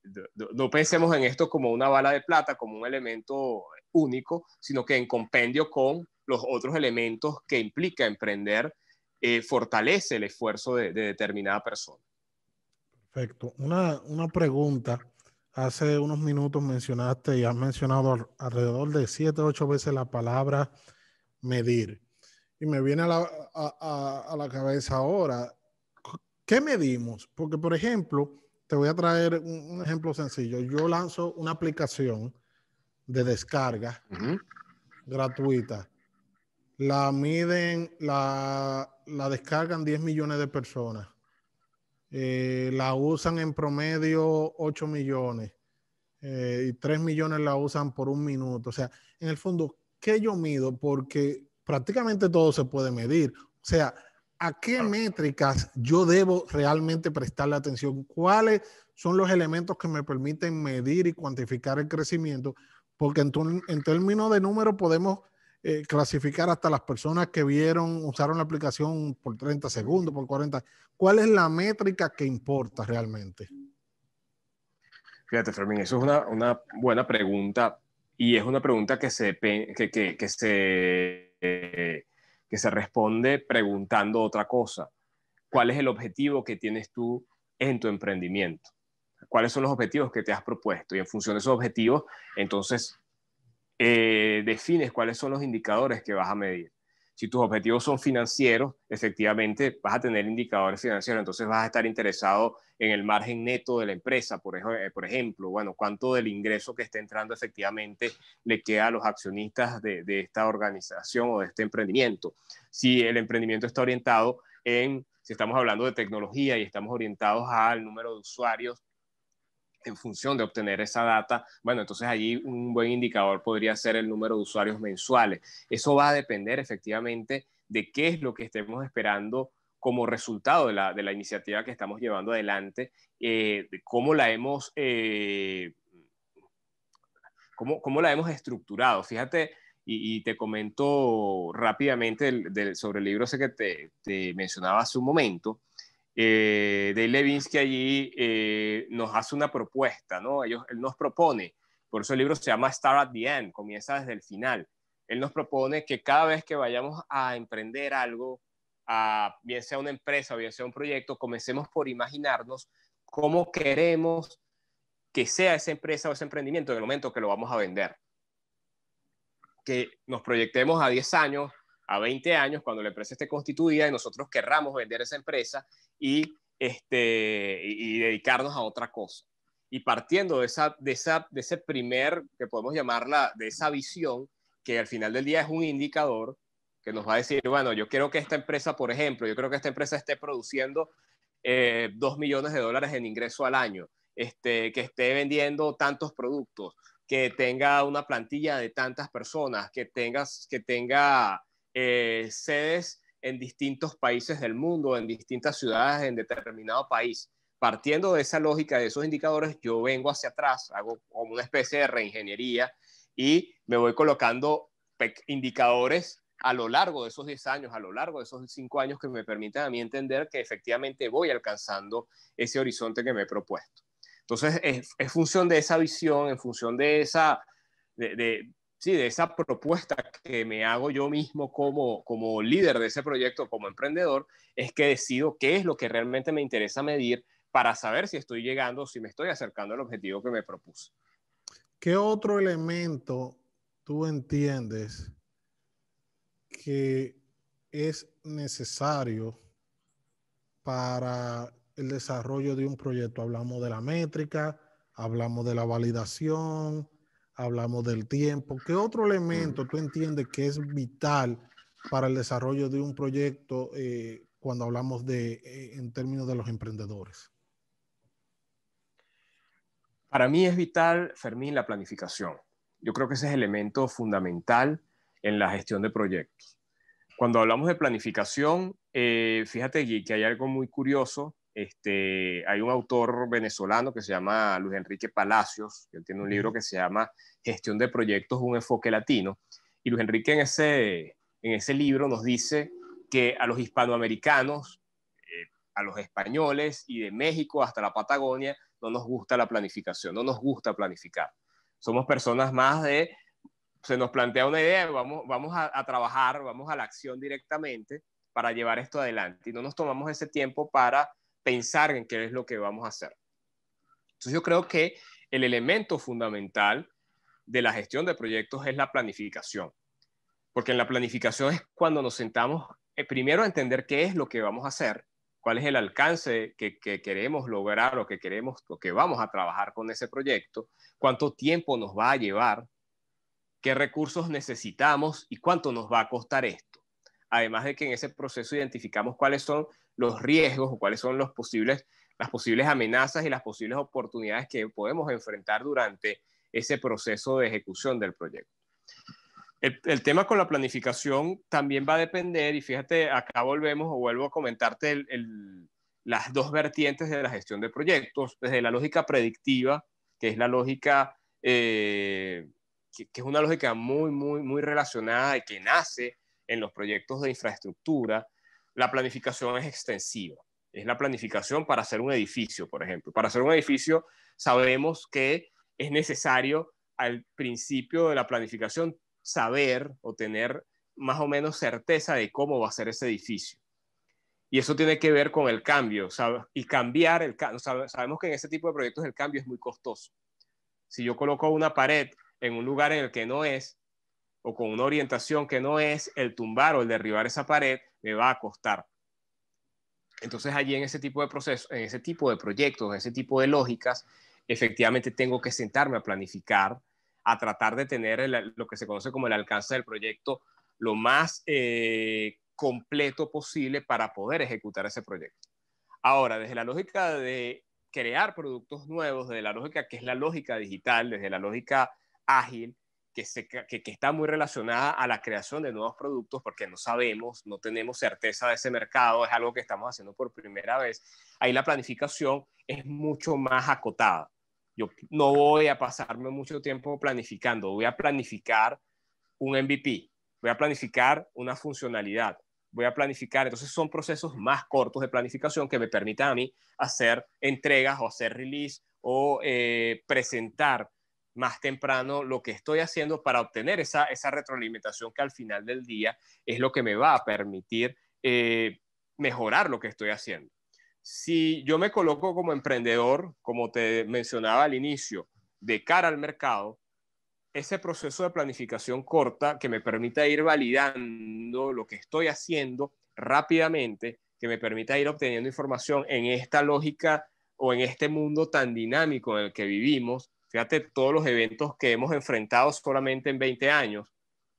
no pensemos en esto como una bala de plata, como un elemento único, sino que en compendio con los otros elementos que implica emprender, eh, fortalece el esfuerzo de, determinada persona. Perfecto. Una, pregunta. Hace unos minutos mencionaste y has mencionado alrededor de siete, o ocho veces la palabra medir. Y me viene a la, cabeza ahora, ¿qué medimos? Porque, por ejemplo, te voy a traer un, ejemplo sencillo. Yo lanzo una aplicación de descarga gratuita la miden, la, descargan 10 millones de personas. Eh, la usan en promedio 8 millones eh, y 3 millones la usan por un minuto. O sea, en el fondo, ¿qué yo mido? Porque prácticamente todo se puede medir. O sea, ¿a qué métricas yo debo realmente prestarle atención? ¿Cuáles son los elementos que me permiten medir y cuantificar el crecimiento? Porque en, en términos de número podemos eh, clasificar hasta las personas que vieron, usaron la aplicación por 30 segundos, por 40. ¿Cuál es la métrica que importa realmente? Fíjate, Fermín, eso es una, buena pregunta y es una pregunta que se, que, que, que se, que se responde preguntando otra cosa. ¿Cuál es el objetivo que tienes tú en tu emprendimiento? ¿Cuáles son los objetivos que te has propuesto? Y en función de esos objetivos, entonces eh, defines cuáles son los indicadores que vas a medir. Si tus objetivos son financieros, efectivamente vas a tener indicadores financieros, entonces vas a estar interesado en el margen neto de la empresa, eh, por, ejemplo, bueno, cuánto del ingreso que está entrando efectivamente le queda a los accionistas de, de esta organización o de este emprendimiento. Si el emprendimiento está orientado en, si estamos hablando de tecnología y estamos orientados al número de usuarios en función de obtener esa data, bueno, entonces allí un buen indicador podría ser el número de usuarios mensuales. Eso va a depender efectivamente de qué es lo que estemos esperando como resultado de la, iniciativa que estamos llevando adelante, eh, cómo la hemos... Eh, la hemos estructurado. Fíjate, y, te comento rápidamente sobre el libro ese que te, mencionaba hace un momento, eh, de Levinsky allí eh, nos hace una propuesta, ¿no? Ellos, él nos propone, por eso el libro se llama Start at the End, comienza desde el final. Él nos propone que cada vez que vayamos a emprender algo, a, bien sea una empresa o bien sea un proyecto, comencemos por imaginarnos cómo queremos que sea esa empresa o ese emprendimiento en el momento que lo vamos a vender. Que nos proyectemos a 10 años, a 20 años, cuando la empresa esté constituida y nosotros querramos vender esa empresa y, este, y, dedicarnos a otra cosa. Y partiendo de, esa, de, esa, ese primer, que podemos llamarla, de esa visión, que al final del día es un indicador que nos va a decir, bueno, yo quiero que esta empresa, por ejemplo, yo creo que esta empresa esté produciendo eh, dos millones de dólares en ingreso al año, este, que esté vendiendo tantos productos, que tenga una plantilla de tantas personas, que, tengas, que tenga eh, sedes en distintos países del mundo, en distintas ciudades, en determinado país. Partiendo de esa lógica, de esos indicadores, yo vengo hacia atrás, hago como una especie de reingeniería y me voy colocando indicadores a lo largo de esos 10 años, a lo largo de esos 5 años que me permitan a mí entender que efectivamente voy alcanzando ese horizonte que me he propuesto. Entonces, es, función de esa visión, en función de esa, sí, de esa propuesta que me hago yo mismo como, como líder de ese proyecto, como emprendedor, es que decido qué es lo que realmente me interesa medir para saber si estoy llegando, si me estoy acercando al objetivo que me propuse. ¿Qué otro elemento tú entiendes que es necesario para el desarrollo de un proyecto? Hablamos de la métrica, hablamos de la validación, hablamos del tiempo. ¿Qué otro elemento tú entiendes que es vital para el desarrollo de un proyecto eh, cuando hablamos de, eh, en términos de los emprendedores? Para mí es vital, Fermín, la planificación. Yo creo que ese es el elemento fundamental en la gestión de proyectos. Cuando hablamos de planificación, eh, fíjate que hay algo muy curioso este, hay un autor venezolano que se llama Luis Enrique Palacios, él tiene un libro que se llama Gestión de Proyectos, un enfoque latino. Y Luis Enrique en ese, en ese libro nos dice que a los hispanoamericanos, eh, a los españoles y de México hasta la Patagonia, no nos gusta la planificación, no nos gusta planificar. Somos personas más de, se nos plantea una idea, vamos, vamos a trabajar, vamos a la acción directamente para llevar esto adelante. Y no nos tomamos ese tiempo para pensar en qué es lo que vamos a hacer. Entonces yo creo que el elemento fundamental de la gestión de proyectos es la planificación, porque en la planificación es cuando nos sentamos eh, primero a entender qué es lo que vamos a hacer, cuál es el alcance que, que, queremos lograr o que queremos o que vamos a trabajar con ese proyecto, cuánto tiempo nos va a llevar, qué recursos necesitamos y cuánto nos va a costar esto. Además de que en ese proceso identificamos cuáles son los riesgos o cuáles son los posibles, las posibles amenazas y las posibles oportunidades que podemos enfrentar durante ese proceso de ejecución del proyecto. El, tema con la planificación también va a depender, y fíjate, acá volvemos o vuelvo a comentarte las dos vertientes de la gestión de proyectos, desde la lógica predictiva, que es la lógica, eh, que, es una lógica muy, muy, muy relacionada y que nace en los proyectos de infraestructura, la planificación es extensiva. Es la planificación para hacer un edificio, por ejemplo. Para hacer un edificio sabemos que es necesario al principio de la planificación saber o tener más o menos certeza de cómo va a ser ese edificio. Y eso tiene que ver con el cambio. Y cambiar Sabemos que en este tipo de proyectos el cambio es muy costoso. Si yo coloco una pared en un lugar en el que no es, o con una orientación que no es el tumbar o el derribar esa pared, me va a costar. Entonces allí en ese tipo de procesos, en ese tipo de proyectos, en ese tipo de lógicas, efectivamente tengo que sentarme a planificar, a tratar de tener lo que se conoce como el alcance del proyecto lo más eh, completo posible para poder ejecutar ese proyecto. Ahora, desde la lógica de crear productos nuevos, desde la lógica que es la lógica digital, desde la lógica ágil, que, se, que, está muy relacionada a la creación de nuevos productos porque no sabemos, no tenemos certeza de ese mercado, es algo que estamos haciendo por primera vez. Ahí la planificación es mucho más acotada. Yo no voy a pasarme mucho tiempo planificando, voy a planificar un MVP, voy a planificar una funcionalidad, voy a planificar. Entonces son procesos más cortos de planificación que me permitan a mí hacer entregas o hacer release o eh, presentar más temprano lo que estoy haciendo para obtener esa, esa retroalimentación que al final del día es lo que me va a permitir eh, mejorar lo que estoy haciendo. Si yo me coloco como emprendedor, como te mencionaba al inicio, de cara al mercado, ese proceso de planificación corta que me permita ir validando lo que estoy haciendo rápidamente, que me permita ir obteniendo información en esta lógica o en este mundo tan dinámico en el que vivimos, Fíjate todos los eventos que hemos enfrentado solamente en 20 años.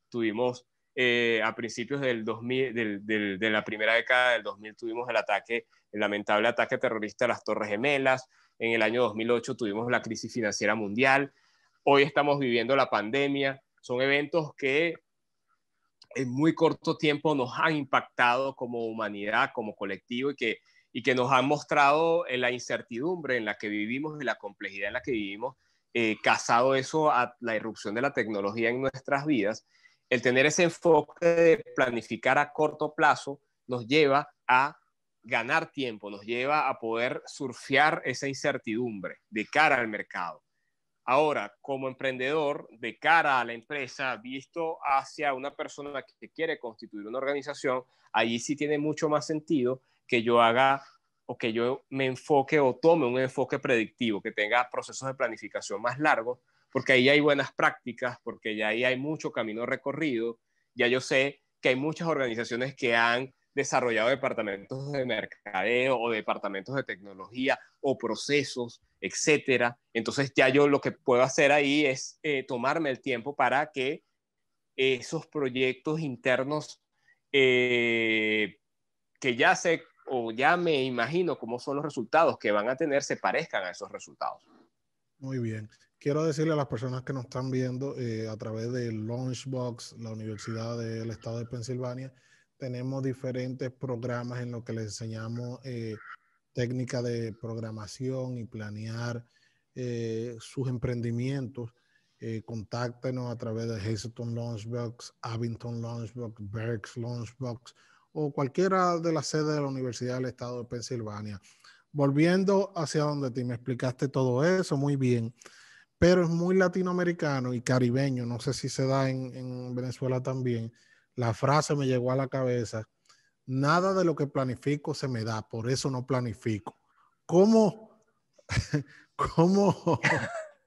Tuvimos eh, a principios del 2000, del, de la primera década del 2000 tuvimos el ataque, el lamentable ataque terrorista a las Torres Gemelas. En el año 2008 tuvimos la crisis financiera mundial. Hoy estamos viviendo la pandemia. Son eventos que en muy corto tiempo nos han impactado como humanidad, como colectivo y que, y que nos han mostrado la incertidumbre en la que vivimos y la complejidad en la que vivimos eh, casado eso a la irrupción de la tecnología en nuestras vidas, el tener ese enfoque de planificar a corto plazo nos lleva a ganar tiempo, nos lleva a poder surfear esa incertidumbre de cara al mercado. Ahora, como emprendedor, de cara a la empresa, visto hacia una persona que quiere constituir una organización, allí sí tiene mucho más sentido que yo haga o que yo me enfoque o tome un enfoque predictivo, que tenga procesos de planificación más largos, porque ahí hay buenas prácticas, porque ya ahí hay mucho camino recorrido, ya yo sé que hay muchas organizaciones que han desarrollado departamentos de mercadeo o departamentos de tecnología o procesos, etcétera. Entonces ya yo lo que puedo hacer ahí es eh, tomarme el tiempo para que esos proyectos internos eh, que ya sé o ya me imagino cómo son los resultados que van a tener, se parezcan a esos resultados. Muy bien. Quiero decirle a las personas que nos están viendo eh, a través de Launchbox, la Universidad del Estado de Pensilvania, tenemos diferentes programas en los que les enseñamos técnicas eh, técnica de programación y planear eh, sus emprendimientos. contáctenos a través de Hazleton Launchbox, Abington Launchbox, Berks Launchbox o cualquiera de las sedes de la Universidad del Estado de Pensilvania. Volviendo hacia donde te me explicaste todo eso, muy bien, pero es muy latinoamericano y caribeño, no sé si se da en, Venezuela también, la frase me llegó a la cabeza, nada de lo que planifico se me da, por eso no planifico. ¿Cómo, cómo,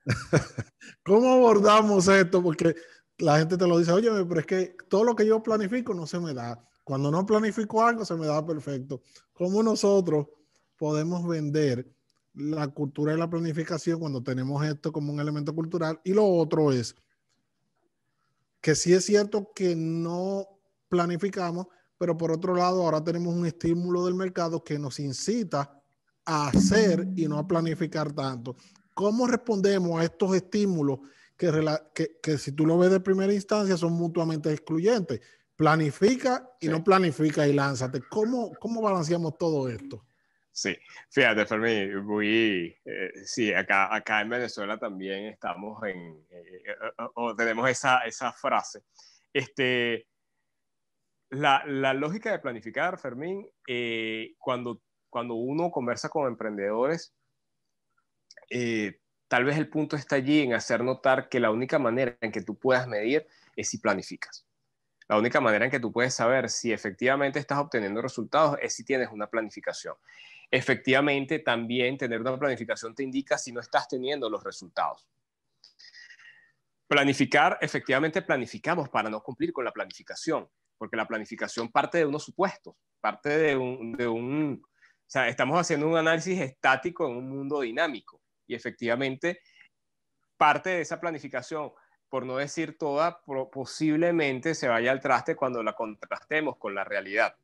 cómo abordamos esto? Porque la gente te lo dice, oye, pero es que todo lo que yo planifico no se me da. Cuando no planifico algo, se me da perfecto. ¿Cómo nosotros podemos vender la cultura de la planificación cuando tenemos esto como un elemento cultural? Y lo otro es que sí es cierto que no planificamos, pero por otro lado, ahora tenemos un estímulo del mercado que nos incita a hacer y no a planificar tanto. ¿Cómo respondemos a estos estímulos que, si tú lo ves de primera instancia son mutuamente excluyentes. Planifica y no planifica y lánzate. ¿Cómo, ¿Cómo balanceamos todo esto? Sí, fíjate, Fermín, eh, sí, acá, acá en Venezuela también estamos en, eh, eh, o, tenemos esa, frase. Este, la, lógica de planificar, Fermín, cuando, cuando uno conversa con emprendedores, Tal vez el punto está allí en hacer notar que la única manera en que tú puedas medir es si planificas. La única manera en que tú puedes saber si efectivamente estás obteniendo resultados es si tienes una planificación. Efectivamente, también tener una planificación te indica si no estás teniendo los resultados. Planificar, efectivamente planificamos para no cumplir con la planificación, porque la planificación parte de unos supuestos, parte de un, o sea, estamos haciendo un análisis estático en un mundo dinámico. Y efectivamente, parte de esa planificación, por no decir toda, posiblemente se vaya al traste cuando la contrastemos con la realidad.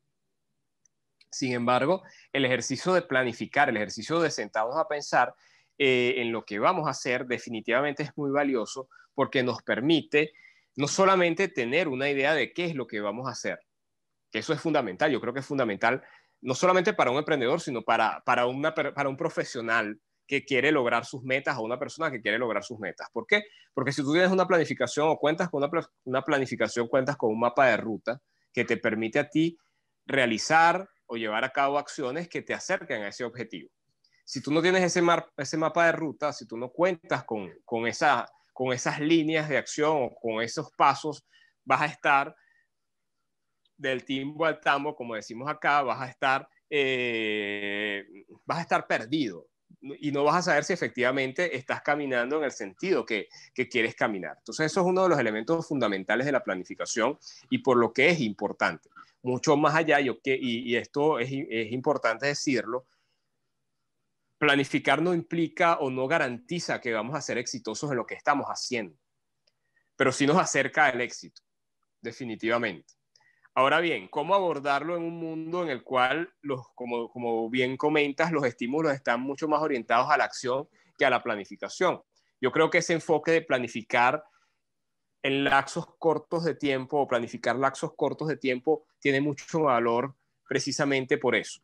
Sin embargo, el ejercicio de planificar, el ejercicio de sentarnos a pensar eh, en lo que vamos a hacer, definitivamente es muy valioso porque nos permite no solamente tener una idea de qué es lo que vamos a hacer, que eso es fundamental, yo creo que es fundamental no solamente para un emprendedor, sino para, para, para un profesional que quiere lograr sus metas, a una persona que quiere lograr sus metas. ¿Por qué? Porque si tú tienes una planificación o cuentas con una, planificación, cuentas con un mapa de ruta que te permite a ti realizar o llevar a cabo acciones que te acerquen a ese objetivo. Si tú no tienes ese, ese mapa de ruta, si tú no cuentas con, con, esa, con esas líneas de acción o con esos pasos, vas a estar del timbo al tambo, como decimos acá, vas a estar, eh, vas a estar perdido y no vas a saber si efectivamente estás caminando en el sentido que, que quieres caminar. Entonces, eso es uno de los elementos fundamentales de la planificación y por lo que es importante. Mucho más allá, que, y, esto es, es importante decirlo, planificar no implica o no garantiza que vamos a ser exitosos en lo que estamos haciendo, pero sí nos acerca al éxito, definitivamente. Ahora bien, ¿cómo abordarlo en un mundo en el cual, los, como, como bien comentas, los estímulos están mucho más orientados a la acción que a la planificación? Yo creo que ese enfoque de planificar en laxos cortos de tiempo o planificar laxos cortos de tiempo tiene mucho valor precisamente por eso.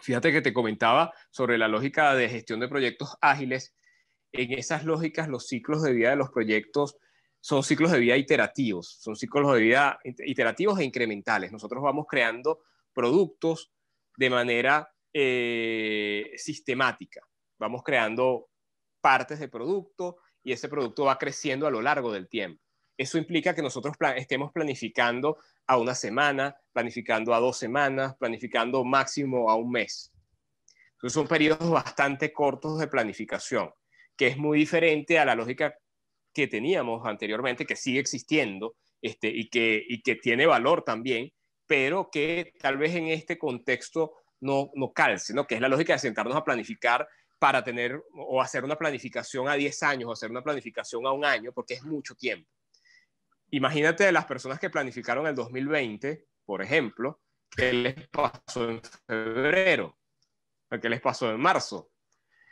Fíjate que te comentaba sobre la lógica de gestión de proyectos ágiles. En esas lógicas, los ciclos de vida de los proyectos son ciclos de vida iterativos, son ciclos de vida iterativos e incrementales. Nosotros vamos creando productos de manera eh, sistemática, vamos creando partes de producto y ese producto va creciendo a lo largo del tiempo. Eso implica que nosotros estemos planificando a una semana, planificando a dos semanas, planificando máximo a un mes. Entonces son periodos bastante cortos de planificación, que es muy diferente a la lógica que teníamos anteriormente, que sigue existiendo este, y, que, y que tiene valor también, pero que tal vez en este contexto no, no calce, ¿no? que es la lógica de sentarnos a planificar para tener o hacer una planificación a 10 años o hacer una planificación a un año, porque es mucho tiempo. Imagínate las personas que planificaron el 2020, por ejemplo, qué les pasó en febrero, qué les pasó en marzo.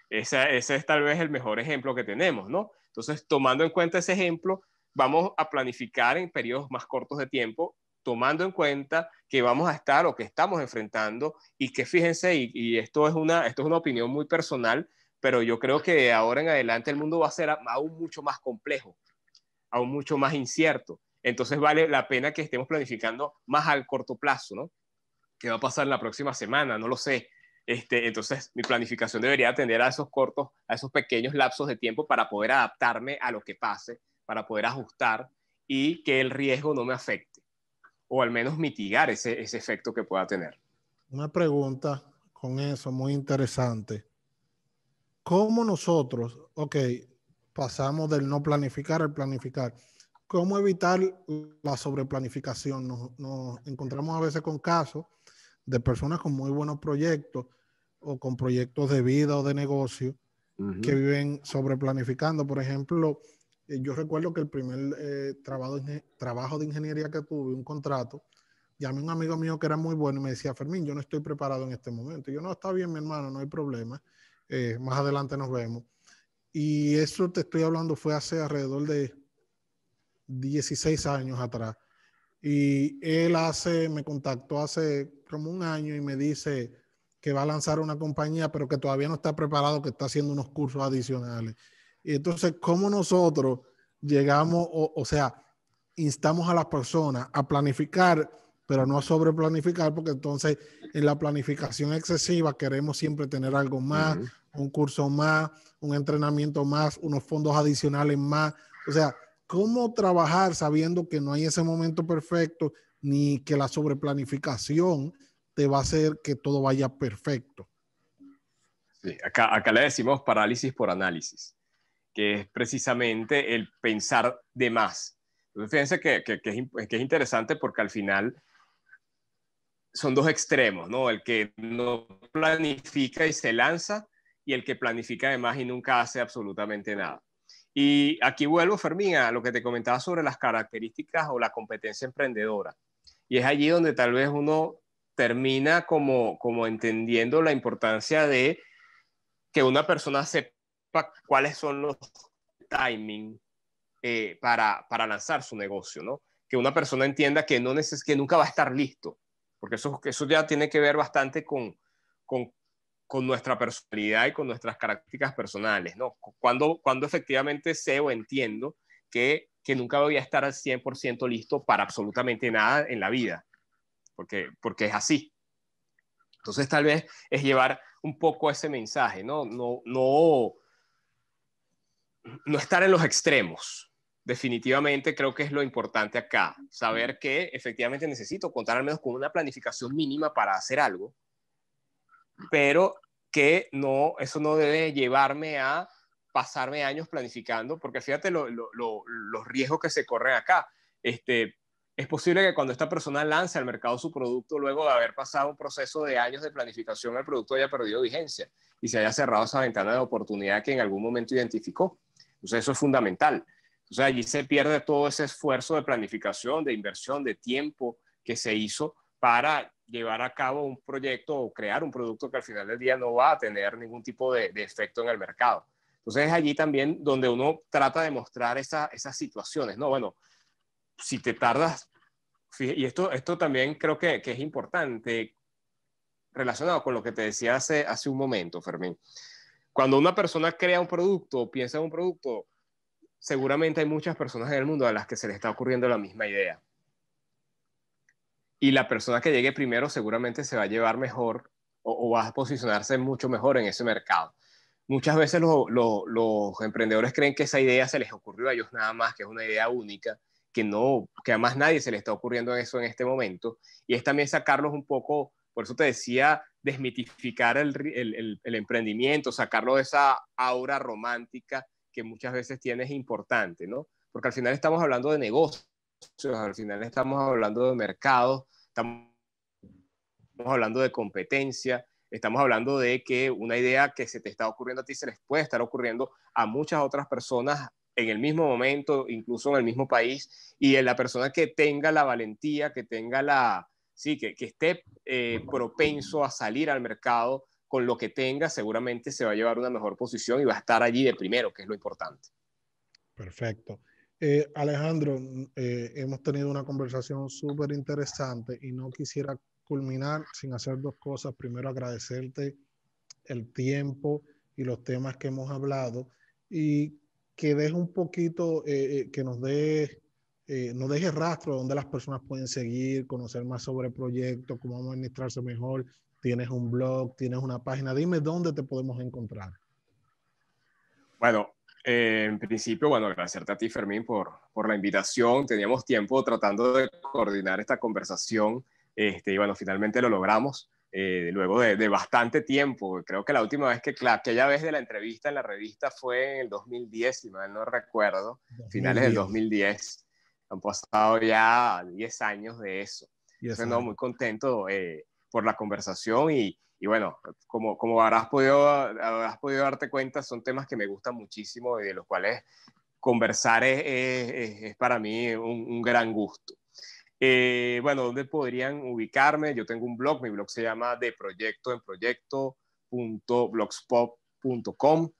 ese es tal vez el mejor ejemplo que tenemos, ¿no? Entonces, tomando en cuenta ese ejemplo, vamos a planificar en periodos más cortos de tiempo, tomando en cuenta que vamos a estar o que estamos enfrentando y que fíjense, y, esto, es una, esto es una opinión muy personal, pero yo creo que de ahora en adelante el mundo va a ser aún mucho más complejo, aún mucho más incierto. Entonces vale la pena que estemos planificando más al corto plazo, ¿no? ¿Qué va a pasar la próxima semana? No lo sé. Este, entonces, mi planificación debería atender a esos cortos, a esos pequeños lapsos de tiempo para poder adaptarme a lo que pase, para poder ajustar y que el riesgo no me afecte, o al menos mitigar ese, efecto que pueda tener. Una pregunta con eso, muy interesante. ¿Cómo nosotros, ok, pasamos del no planificar al planificar? ¿Cómo evitar la sobreplanificación? Nos, nos encontramos a veces con casos de personas con muy buenos proyectos o con proyectos de vida o de negocio que viven sobreplanificando. Por ejemplo, eh, yo recuerdo que el primer eh, trabajo, de ingeniería que tuve, un contrato, llamé a un amigo mío que era muy bueno y me decía, Fermín, yo no estoy preparado en este momento. yo no, está bien, mi hermano, no hay problema. Eh, más adelante nos vemos. Y eso te estoy hablando fue hace alrededor de 16 años atrás. Y él hace, me contactó hace como un año y me dice que va a lanzar una compañía, pero que todavía no está preparado, que está haciendo unos cursos adicionales. Y entonces, ¿cómo nosotros llegamos, o, sea, instamos a las personas a planificar, pero no a sobreplanificar, porque entonces en la planificación excesiva queremos siempre tener algo más, un curso más, un entrenamiento más, unos fondos adicionales más. O sea, cómo trabajar sabiendo que no hay ese momento perfecto ni que la sobreplanificación te va a hacer que todo vaya perfecto. Sí, acá, le decimos parálisis por análisis, que es precisamente el pensar de más. fíjense que, es, interesante porque al final son dos extremos, ¿no? El que no planifica y se lanza y el que planifica de más y nunca hace absolutamente nada. Y aquí vuelvo, Fermín, a lo que te comentaba sobre las características o la competencia emprendedora. Y es allí donde tal vez uno termina como, como entendiendo la importancia de que una persona sepa cuáles son los timing eh, para, para, lanzar su negocio, ¿no? Que una persona entienda que, no neces que nunca va a estar listo, porque eso, eso ya tiene que ver bastante con, con con nuestra personalidad y con nuestras características personales, ¿no? Cuando, cuando efectivamente sé o entiendo que, que nunca voy a estar al 100% listo para absolutamente nada en la vida, porque, porque es así. Entonces tal vez es llevar un poco ese mensaje, ¿no? No, no, no estar en los extremos. Definitivamente creo que es lo importante acá, saber que efectivamente necesito contar al menos con una planificación mínima para hacer algo, pero que no, eso no debe llevarme a pasarme años planificando, porque fíjate los riesgos que se corren acá. Este, es posible que cuando esta persona lance al mercado su producto, luego de haber pasado un proceso de años de planificación, el producto haya perdido vigencia y se haya cerrado esa ventana de oportunidad que en algún momento identificó. Entonces, eso es fundamental. O sea, allí se pierde todo ese esfuerzo de planificación, de inversión, de tiempo que se hizo para llevar a cabo un proyecto o crear un producto que al final del día no va a tener ningún tipo de, efecto en el mercado. Entonces es allí también donde uno trata de mostrar esas situaciones, ¿no? Bueno, si te tardas, y esto, esto también creo que, es importante, relacionado con lo que te decía hace, hace un momento, Fermín. Cuando una persona crea un producto, piensa en un producto, seguramente hay muchas personas en el mundo a las que se les está ocurriendo la misma idea y la persona que llegue primero seguramente se va a llevar mejor o, va a posicionarse mucho mejor en ese mercado. Muchas veces los emprendedores creen que esa idea se les ocurrió a ellos nada más, que es una idea única, que no, que más nadie se le está ocurriendo eso en este momento. Y es también sacarlos un poco, por eso te decía, desmitificar el, emprendimiento, sacarlo de esa aura romántica que muchas veces tienes importante, ¿no? Porque al final estamos hablando de negocio al final estamos hablando de mercado estamos hablando de competencia, estamos hablando de que una idea que se te está ocurriendo a ti se les puede estar ocurriendo a muchas otras personas en el mismo momento, incluso en el mismo país, y en la persona que tenga la valentía, que tenga la, sí, que, esté eh, propenso a salir al mercado con lo que tenga, seguramente se va a llevar una mejor posición y va a estar allí de primero, que es lo importante. Perfecto. Eh, Alejandro, eh, hemos tenido una conversación súper interesante y no quisiera culminar sin hacer dos cosas. Primero, agradecerte el tiempo y los temas que hemos hablado y que dejes un poquito, eh, que nos dé, nos deje rastro donde las personas pueden seguir, conocer más sobre el proyecto, cómo administrarse mejor. Tienes un blog, tienes una página. Dime dónde te podemos encontrar. Bueno, en principio, bueno, agradecerte a ti, Fermín, por, por la invitación. Teníamos tiempo tratando de coordinar esta conversación este, y bueno, finalmente lo logramos. Eh, luego de, bastante tiempo, creo que la última vez que, claro, aquella vez de la entrevista en la revista fue en el 2010, si mal no recuerdo, finales del 2010. Han pasado ya 10 años de eso. yo Entonces, muy contento eh, por la conversación y, y bueno, como, como habrás, podido, habrás podido darte cuenta, son temas que me gustan muchísimo y de los cuales conversar es, es, para mí un, gran gusto. Eh, bueno, ¿dónde podrían ubicarme? Yo tengo un blog, mi blog se llama de proyecto en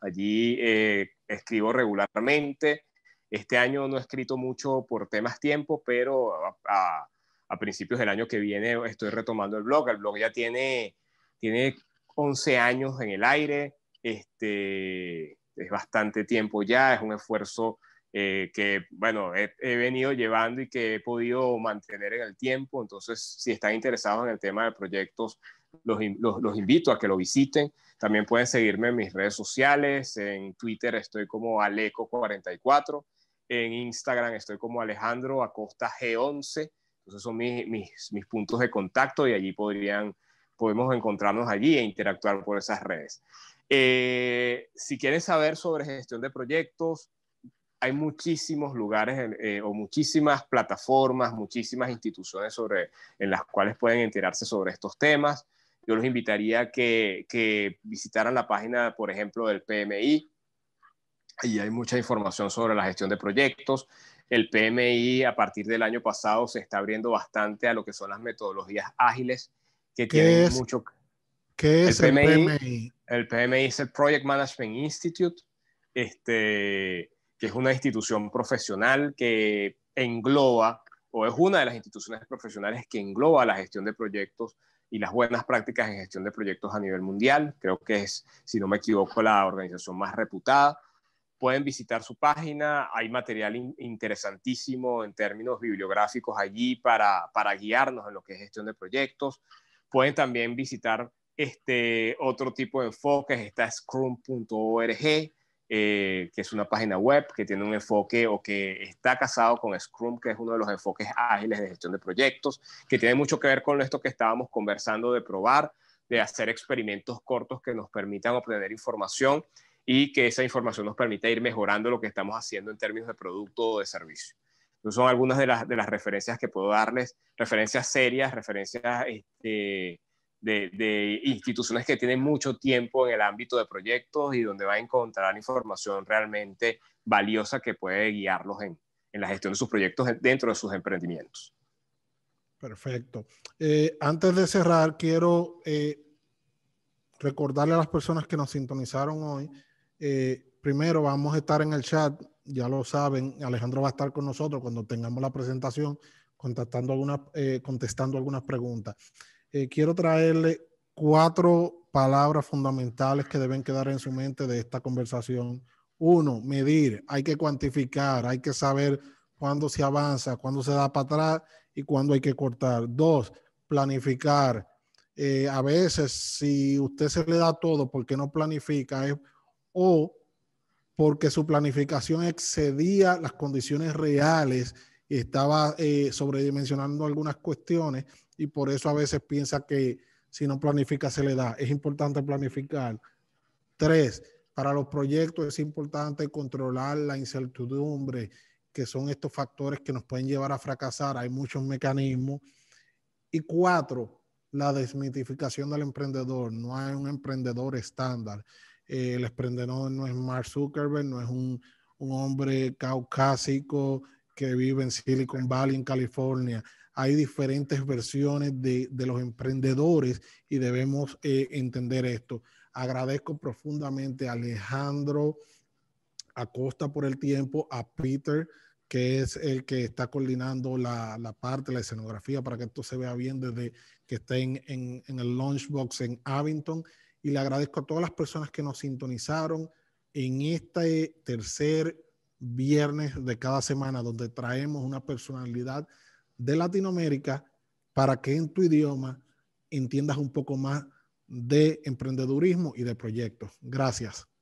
Allí eh, escribo regularmente. Este año no he escrito mucho por temas tiempo, pero a, principios del año que viene estoy retomando el blog. El blog ya tiene tiene 11 años en el aire, este, es bastante tiempo ya, es un esfuerzo eh, que, bueno, he, venido llevando y que he podido mantener en el tiempo. Entonces, si están interesados en el tema de proyectos, los, los, invito a que lo visiten. También pueden seguirme en mis redes sociales. En Twitter estoy como Aleco44. En Instagram estoy como Alejandro Acosta G11. Entonces son mis, mis puntos de contacto y allí podrían podemos encontrarnos allí e interactuar por esas redes. Eh, si quieren saber sobre gestión de proyectos, hay muchísimos lugares eh, o muchísimas plataformas, muchísimas instituciones sobre, en las cuales pueden enterarse sobre estos temas. Yo los invitaría a que, que visitaran la página, por ejemplo, del PMI. Allí hay mucha información sobre la gestión de proyectos. El PMI a partir del año pasado se está abriendo bastante a lo que son las metodologías ágiles que mucho... ¿Qué es el PMI, el PMI? es el Project Management Institute, este, que es una institución profesional que engloba, o es una de las instituciones profesionales que engloba la gestión de proyectos y las buenas prácticas en gestión de proyectos a nivel mundial. Creo que es, si no me equivoco, la organización más reputada. Pueden visitar su página, hay material interesantísimo en términos bibliográficos allí para, para guiarnos en lo que es gestión de proyectos. Pueden también visitar este otro tipo de enfoques, está scrum.org, eh, que es una página web que tiene un enfoque o que está casado con Scrum, que es uno de los enfoques ágiles de gestión de proyectos, que tiene mucho que ver con esto que estábamos conversando de probar, de hacer experimentos cortos que nos permitan obtener información y que esa información nos permita ir mejorando lo que estamos haciendo en términos de producto o de servicio son algunas de las, de las referencias que puedo darles, referencias serias, referencias este, de, de, instituciones que tienen mucho tiempo en el ámbito de proyectos y donde va a encontrar información realmente valiosa que puede guiarlos en, en la gestión de sus proyectos dentro de sus emprendimientos. Perfecto. Eh, antes de cerrar, quiero eh, recordarle a las personas que nos sintonizaron hoy, eh, primero vamos a estar en el chat ya lo saben, Alejandro va a estar con nosotros cuando tengamos la presentación contestando algunas, eh, contestando algunas preguntas. Eh, quiero traerle cuatro palabras fundamentales que deben quedar en su mente de esta conversación. Uno, medir, hay que cuantificar, hay que saber cuándo se avanza, cuándo se da para atrás y cuándo hay que cortar. Dos, planificar. Eh, a veces, si usted se le da todo ¿por qué no planifica, o porque su planificación excedía las condiciones reales, estaba eh, sobredimensionando algunas cuestiones y por eso a veces piensa que si no planifica se le da. Es importante planificar. Tres, para los proyectos es importante controlar la incertidumbre, que son estos factores que nos pueden llevar a fracasar. Hay muchos mecanismos. Y cuatro, la desmitificación del emprendedor. No hay un emprendedor estándar. Eh, el emprendedor no es Mark Zuckerberg, no es un, hombre caucásico que vive en Silicon Valley, en California. Hay diferentes versiones de, los emprendedores y debemos eh, entender esto. Agradezco profundamente a Alejandro Acosta por el tiempo, a Peter, que es el que está coordinando la, la parte, la escenografía, para que esto se vea bien desde que estén en, en el Launchbox en Abington y le agradezco a todas las personas que nos sintonizaron en este tercer viernes de cada semana, donde traemos una personalidad de Latinoamérica para que en tu idioma entiendas un poco más de emprendedurismo y de proyectos. Gracias.